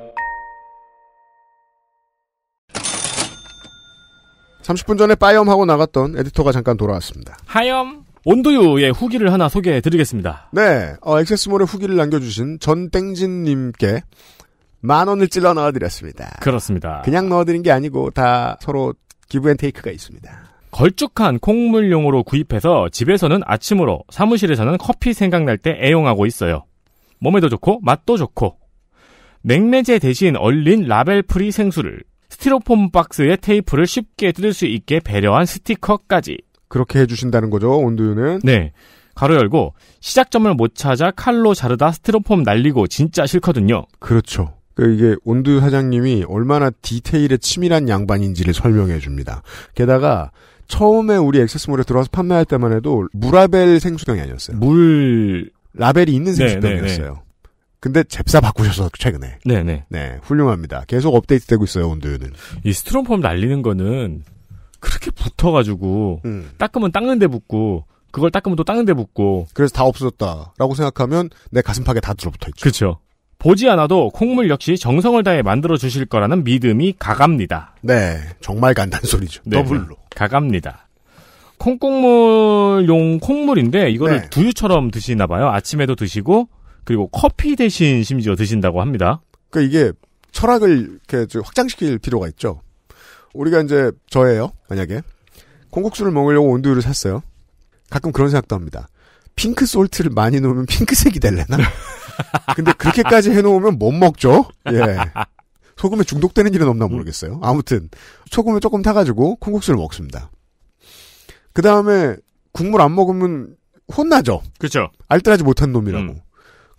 30분 전에 빠염하고 나갔던 에디터가 잠깐 돌아왔습니다. 하염 온도유의 후기를 하나 소개해 드리겠습니다. 네, 어, 액세스몰의 후기를 남겨주신 전땡진님께 만 원을 찔러 넣어드렸습니다. 그렇습니다. 그냥 넣어드린 게 아니고 다 서로 기브앤테이크가 있습니다. 걸쭉한 콩물용으로 구입해서 집에서는 아침으로 사무실에서는 커피 생각날 때 애용하고 있어요. 몸에도 좋고 맛도 좋고 냉매제 대신 얼린 라벨프리 생수를 스티로폼 박스에 테이프를 쉽게 뜯을 수 있게 배려한 스티커까지. 그렇게 해주신다는 거죠, 온두유는? 네. 가로 열고, 시작점을 못 찾아 칼로 자르다 스티로폼 날리고 진짜 싫거든요. 그렇죠. 그 이게 온두 사장님이 얼마나 디테일에 치밀한 양반인지를 설명해 줍니다. 게다가 처음에 우리 액세스몰에 들어와서 판매할 때만 해도 무라벨 생수병이 아니었어요. 물 라벨이 있는 네, 생수병이었어요. 네네네. 네. 근데 잽싸 바꾸셔서 최근에. 네네. 네. 네, 훌륭합니다. 계속 업데이트되고 있어요 온도유는이 스트롬폼 날리는 거는 그렇게 붙어가지고 음. 닦으면 닦는 데 붙고 그걸 닦으면 또 닦는 데 붙고. 그래서 다 없어졌다라고 생각하면 내 가슴팍에 다 들어붙어 있죠. 그렇죠. 보지 않아도 콩물 역시 정성을 다해 만들어 주실 거라는 믿음이 가갑니다. 네, 정말 간단 소리죠. 네, 더블로 네. 가갑니다. 콩국물용 콩물인데 이거를 네. 두유처럼 드시나 봐요. 아침에도 드시고 그리고 커피 대신 심지어 드신다고 합니다. 그러니까 이게 철학을 이렇게 확장시킬 필요가 있죠. 우리가 이제 저예요. 만약에 콩국수를 먹으려고 온두유를 샀어요. 가끔 그런 생각도 합니다. 핑크 솔트를 많이 넣으면 핑크색이 될래나? 근데 그렇게까지 해놓으면 못 먹죠. 예. 소금에 중독되는 일은 없나 모르겠어요. 아무튼 소금을 조금 타가지고 콩국수를 먹습니다. 그 다음에 국물 안 먹으면 혼나죠. 그렇죠. 알뜰하지 못한 놈이라고. 음.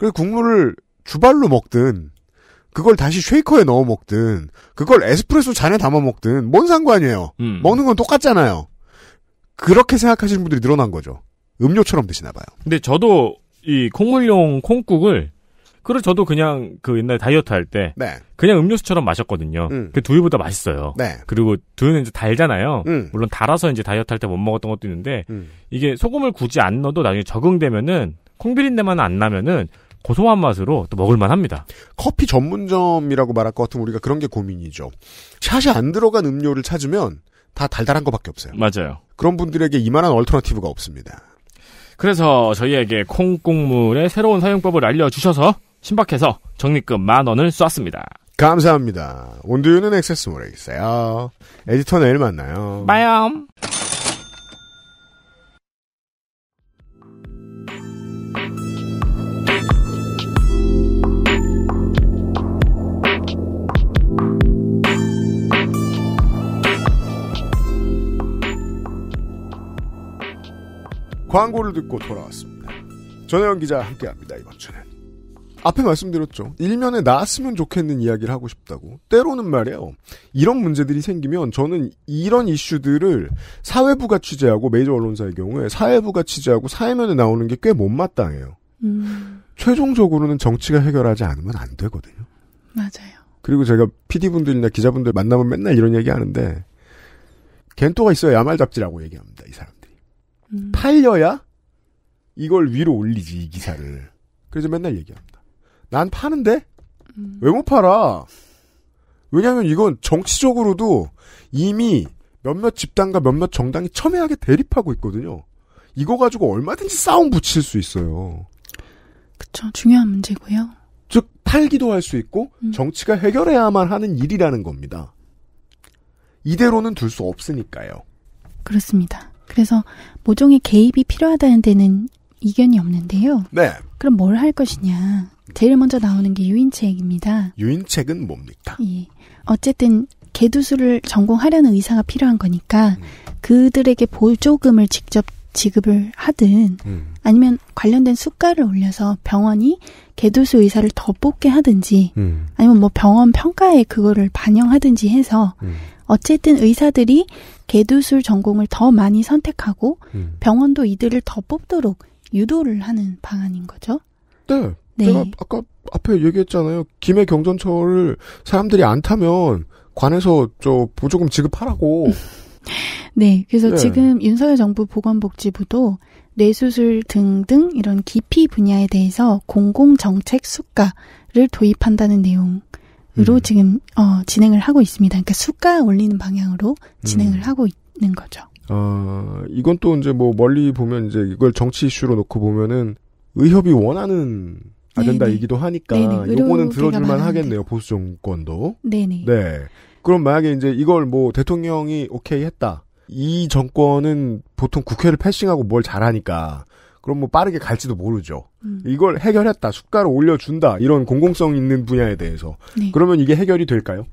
그래서 국물을 주발로 먹든 그걸 다시 쉐이커에 넣어 먹든 그걸 에스프레소 잔에 담아 먹든 뭔 상관이에요. 음. 먹는 건 똑같잖아요. 그렇게 생각하시는 분들이 늘어난 거죠. 음료처럼 드시나 봐요. 근데 저도 이 콩물용 콩국을 그걸 저도 그냥 그 옛날 다이어트 할때 네. 그냥 음료수처럼 마셨거든요. 음. 그 두유보다 맛있어요. 네. 그리고 두유는 이제 달잖아요. 음. 물론 달아서 이제 다이어트 할 때 못 먹었던 것도 있는데 음. 이게 소금을 굳이 안 넣어도 나중에 적응되면은 콩비린내만 안 나면은 고소한 맛으로 또 먹을만 합니다. 커피 전문점이라고 말할 것 같으면 우리가 그런 게 고민이죠. 샷이 안 들어간 음료를 찾으면 다 달달한 것밖에 없어요. 맞아요. 그런 분들에게 이만한 얼터너티브가 없습니다. 그래서 저희에게 콩국물의 새로운 사용법을 알려주셔서 신박해서 적립금 만 원을 쐈습니다. 감사합니다. 온두유는 액세스몰에 있어요. 에디터 내일 만나요. 마염 광고를 듣고 돌아왔습니다. 전혜영 기자 함께합니다 이번 주는. 앞에 말씀드렸죠. 일면에 나왔으면 좋겠는 이야기를 하고 싶다고. 때로는 말이에요. 이런 문제들이 생기면 저는 이런 이슈들을 사회부가 취재하고 메이저 언론사의 경우에 사회부가 취재하고 사회면에 나오는 게 꽤 못마땅해요. 음. 최종적으로는 정치가 해결하지 않으면 안 되거든요. 맞아요. 그리고 제가 PD분들이나 기자분들 만나면 맨날 이런 얘기 하는데 겐토가 있어야 야말 잡지라고 얘기합니다. 음. 팔려야 이걸 위로 올리지 이 기사를. 그래서 맨날 얘기합니다. 난 파는데 음. 왜못 팔아? 왜냐하면 이건 정치적으로도 이미 몇몇 집단과 몇몇 정당이 첨예하게 대립하고 있거든요. 이거 가지고 얼마든지 싸움 붙일 수 있어요. 그쵸 중요한 문제고요. 즉 팔기도 할 수 있고 음. 정치가 해결해야만 하는 일이라는 겁니다. 이대로는 둘 수 없으니까요. 그렇습니다. 그래서 모종의 개입이 필요하다는 데는 이견이 없는데요. 네. 그럼 뭘 할 것이냐? 제일 먼저 나오는 게 유인책입니다. 유인책은 뭡니까? 예. 어쨌든 개두수를 전공하려는 의사가 필요한 거니까 음. 그들에게 보조금을 직접 지급을 하든 음. 아니면 관련된 수가를 올려서 병원이 개두수 의사를 더 뽑게 하든지 음. 아니면 뭐 병원 평가에 그거를 반영하든지 해서 음. 어쨌든 의사들이 개두술 전공을 더 많이 선택하고 음. 병원도 이들을 더 뽑도록 유도를 하는 방안인 거죠. 네. 네. 제가 아까 앞에 얘기했잖아요. 김해 경전철을 사람들이 안 타면 관해서저 보조금 지급하라고. 네. 그래서 네. 지금 윤석열 정부 보건복지부도 뇌수술 등등 이런 기피 분야에 대해서 공공정책 수가를 도입한다는 내용 으로 음. 음. 지금 어, 진행을 하고 있습니다. 그러니까 수가 올리는 방향으로 음. 진행을 음. 하고 있는 거죠. 아 이건 또 이제 뭐 멀리 보면 이제 이걸 정치 이슈로 놓고 보면은 의협이 원하는 아젠다이기도 하니까 네네. 요거는 들어줄만 하겠네요 보수 정권도. 네네. 네. 그럼 만약에 이제 이걸 뭐 대통령이 오케이 했다. 이 정권은 보통 국회를 패싱하고 뭘 잘하니까 그럼 뭐 빠르게 갈지도 모르죠. 음. 이걸 해결했다, 숫가를 올려준다, 이런 공공성 있는 분야에 대해서. 네. 그러면 이게 해결이 될까요?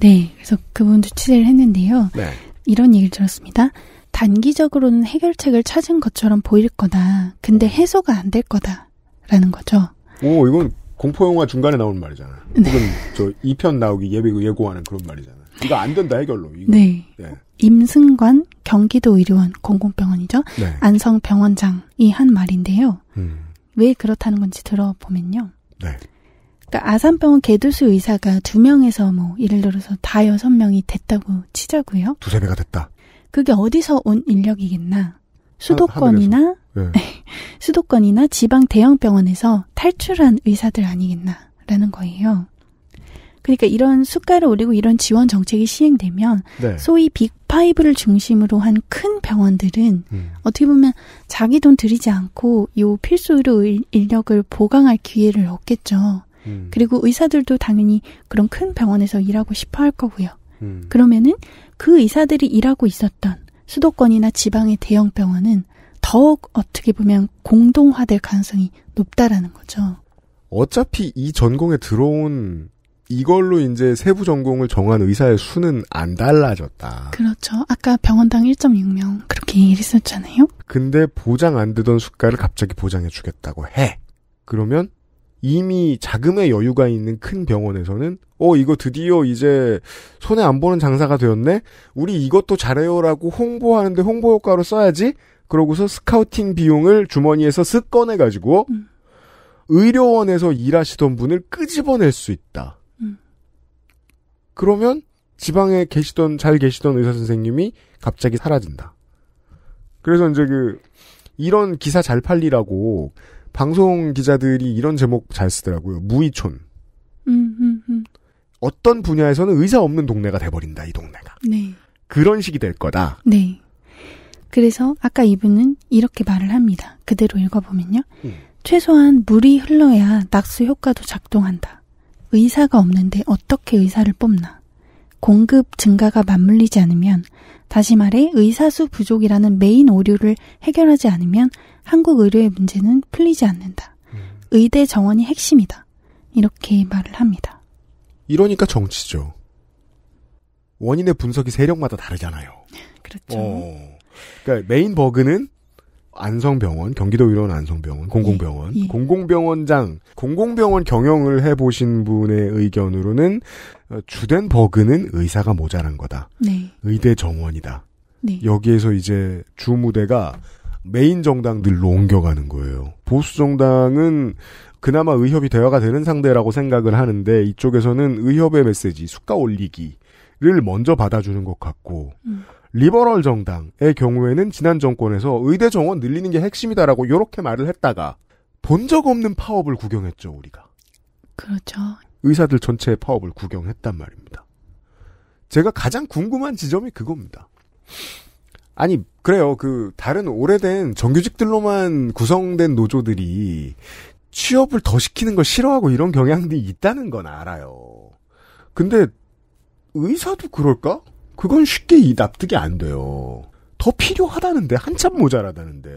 네, 그래서 그분도 취재를 했는데요. 네. 이런 얘기를 들었습니다. 단기적으로는 해결책을 찾은 것처럼 보일 거다. 근데 해소가 안 될 거다라는 거죠. 오, 이건 공포 영화 중간에 나오는 말이잖아. 네. 혹은 저 2편 나오기 예비 예고하는 그런 말이잖아. 이거 안 된다 해결로. 이거. 네. 네. 임승관 경기도 의료원 공공병원이죠. 네. 안성 병원장이 한 말인데요. 음. 왜 그렇다는 건지 들어보면요. 네. 그러니까 아산병원 개도수 의사가 두 명에서 뭐 예를 들어서 다 여섯 명이 됐다고 치자고요. 두세 배가 됐다. 그게 어디서 온 인력이겠나? 수도권이나 네. 수도권이나 지방 대형 병원에서 탈출한 의사들 아니겠나라는 거예요. 그러니까 이런 숫가를 올리고 이런 지원 정책이 시행되면 네. 소위 빅파이브를 중심으로 한 큰 병원들은 음. 어떻게 보면 자기 돈 들이지 않고 요 필수 의료 인력을 보강할 기회를 얻겠죠. 음. 그리고 의사들도 당연히 그런 큰 병원에서 일하고 싶어 할 거고요. 음. 그러면은 그 의사들이 일하고 있었던 수도권이나 지방의 대형 병원은 더욱 어떻게 보면 공동화될 가능성이 높다라는 거죠. 어차피 이 전공에 들어온 이걸로 이제 세부 전공을 정한 의사의 수는 안 달라졌다. 그렇죠. 아까 병원당 1.6명 그렇게 얘기 했었잖아요. 근데 보장 안 되던 숫가를 갑자기 보장해 주겠다고 해. 그러면 이미 자금의 여유가 있는 큰 병원에서는 어 이거 드디어 이제 손에 안 보는 장사가 되었네. 우리 이것도 잘해요라고 홍보하는데 홍보 효과로 써야지. 그러고서 스카우팅 비용을 주머니에서 쓱 꺼내 가지고 음. 의료원에서 일하시던 분을 끄집어낼 수 있다. 그러면 지방에 계시던 잘 계시던 의사 선생님이 갑자기 사라진다. 그래서 이제 그 이런 기사 잘 팔리라고 방송 기자들이 이런 제목 잘 쓰더라고요. 무이촌. 음, 음, 음. 어떤 분야에서는 의사 없는 동네가 돼버린다 이 동네가. 네. 그런 식이 될 거다. 네. 그래서 아까 이분은 이렇게 말을 합니다. 그대로 읽어보면요. 음. 최소한 물이 흘러야 낙수 효과도 작동한다. 의사가 없는데 어떻게 의사를 뽑나? 공급 증가가 맞물리지 않으면, 다시 말해 의사수 부족이라는 메인 오류를 해결하지 않으면 한국 의료의 문제는 풀리지 않는다. 음. 의대 정원이 핵심이다. 이렇게 말을 합니다. 이러니까 정치죠. 원인의 분석이 세력마다 다르잖아요. 그렇죠. 어. 그러니까 메인 버그는 안성병원, 경기도 의료원 안성병원, 예, 공공병원, 예. 공공병원장, 공공병원 경영을 해보신 분의 의견으로는 어, 주된 버그는 의사가 모자란 거다. 네. 의대 정원이다. 네. 여기에서 이제 주무대가 메인 정당들로 옮겨가는 거예요. 보수 정당은 그나마 의협이 대화가 되는 상대라고 생각을 하는데 이쪽에서는 의협의 메시지, 숙가 올리기를 먼저 받아주는 것 같고 음. 리버럴 정당의 경우에는 지난 정권에서 의대 정원 늘리는 게 핵심이다라고 이렇게 말을 했다가 본 적 없는 파업을 구경했죠 우리가. 그렇죠. 의사들 전체의 파업을 구경했단 말입니다. 제가 가장 궁금한 지점이 그겁니다. 아니 그래요 그 다른 오래된 정규직들로만 구성된 노조들이 취업을 더 시키는 걸 싫어하고 이런 경향들이 있다는 건 알아요. 근데 의사도 그럴까? 그건 쉽게 이 납득이 안 돼요. 더 필요하다는데 한참 모자라다는데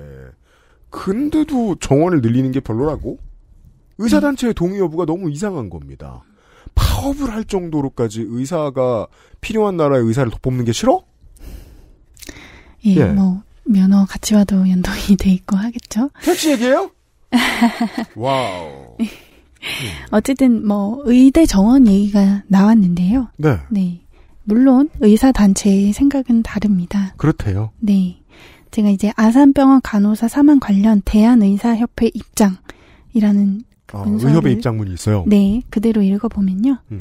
근데도 정원을 늘리는 게 별로라고? 의사단체의 동의 여부가 너무 이상한 겁니다. 파업을 할 정도로까지 의사가 필요한 나라의 의사를 돋뽑는 게 싫어? 예, 예. 뭐 면허 같이 와도 연동이 돼 있고 하겠죠. 택시 얘기예요? 와우. 어쨌든 뭐 의대 정원 얘기가 나왔는데요. 네. 네. 물론 의사 단체의 생각은 다릅니다. 그렇대요. 네. 제가 이제 아산병원 간호사 사망 관련 대한의사협회 입장이라는 그 아, 의협의 입장문이 있어요. 네, 그대로 읽어보면요. 음.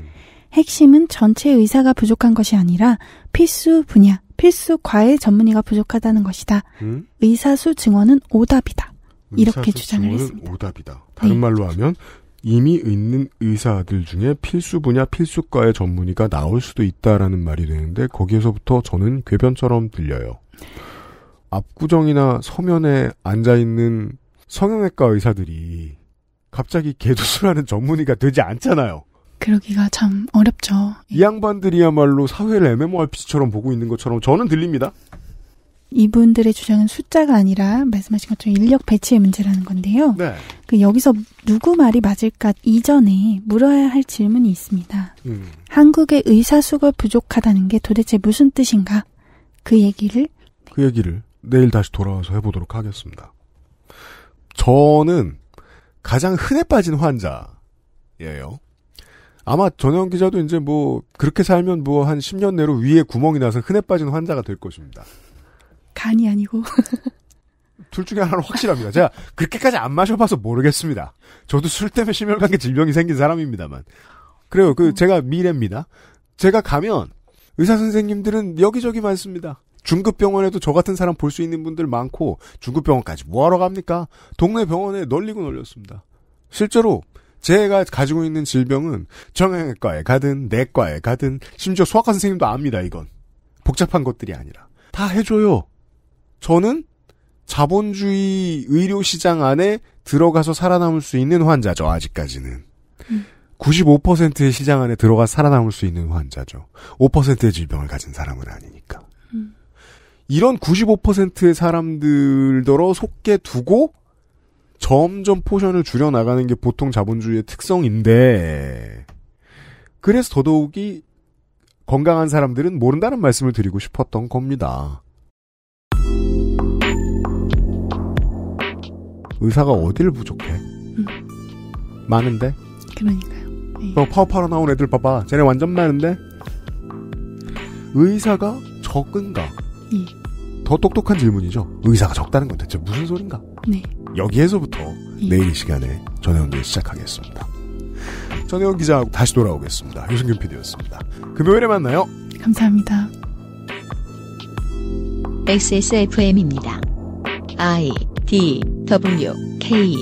핵심은 전체 의사가 부족한 것이 아니라 필수 분야, 필수 과외 전문의가 부족하다는 것이다. 음? 의사수 증원은 오답이다. 이렇게 주장을 했습니다. 오답이다. 다른 네. 말로 하면 이미 있는 의사들 중에 필수 분야 필수과의 전문의가 나올 수도 있다라는 말이 되는데 거기에서부터 저는 궤변처럼 들려요. 압구정이나 서면에 앉아 있는 성형외과 의사들이 갑자기 개도술하는 전문의가 되지 않잖아요. 그러기가 참 어렵죠. 이 양반들이야말로 사회를 MMORPG처럼 보고 있는 것처럼 저는 들립니다. 이분들의 주장은 숫자가 아니라 말씀하신 것처럼 인력 배치의 문제라는 건데요. 네. 그 여기서 누구 말이 맞을까 이전에 물어야 할 질문이 있습니다. 음. 한국의 의사 수가 부족하다는 게 도대체 무슨 뜻인가? 그 얘기를 그 얘기를 내일 다시 돌아와서 해보도록 하겠습니다. 저는 가장 흔해 빠진 환자예요. 아마 전현 기자도 이제 뭐 그렇게 살면 뭐 한 10년 내로 위에 구멍이 나서 흔해 빠진 환자가 될 것입니다. 간이 아니고. 둘 중에 하나는 확실합니다. 제가 그렇게까지 안 마셔봐서 모르겠습니다. 저도 술 때문에 심혈관계 질병이 생긴 사람입니다만. 그래요. 그 음. 제가 미래입니다. 제가 가면 의사 선생님들은 여기저기 많습니다. 중급 병원에도 저 같은 사람 볼 수 있는 분들 많고 중급 병원까지 뭐하러 갑니까? 동네 병원에 널리고 널렸습니다. 실제로 제가 가지고 있는 질병은 정형외과에 가든 내과에 가든 심지어 수학과 선생님도 압니다 이건 복잡한 것들이 아니라 다 해줘요. 저는 자본주의 의료 시장 안에 들어가서 살아남을 수 있는 환자죠. 아직까지는. 음. 95%의 시장 안에 들어가 살아남을 수 있는 환자죠. 5%의 질병을 가진 사람은 아니니까. 음. 이런 95%의 사람들더러 속게 두고 점점 포션을 줄여나가는 게 보통 자본주의의 특성인데, 그래서 더더욱이 건강한 사람들은 모른다는 말씀을 드리고 싶었던 겁니다. 의사가 어딜 부족해? 음. 많은데? 그러니까요. 네. 어, 파업하러 나온 애들 봐봐. 쟤네 완전 많은데? 의사가 적은가? 네. 더 똑똑한 질문이죠. 의사가 적다는 건 대체 무슨 소린가? 네. 여기에서부터 네. 내일 이 시간에 전해원기 시작하겠습니다. 전혜원 기자하고 다시 돌아오겠습니다. 유승균 PD였습니다. 금요일에 만나요. 감사합니다. XSFM입니다. I D W K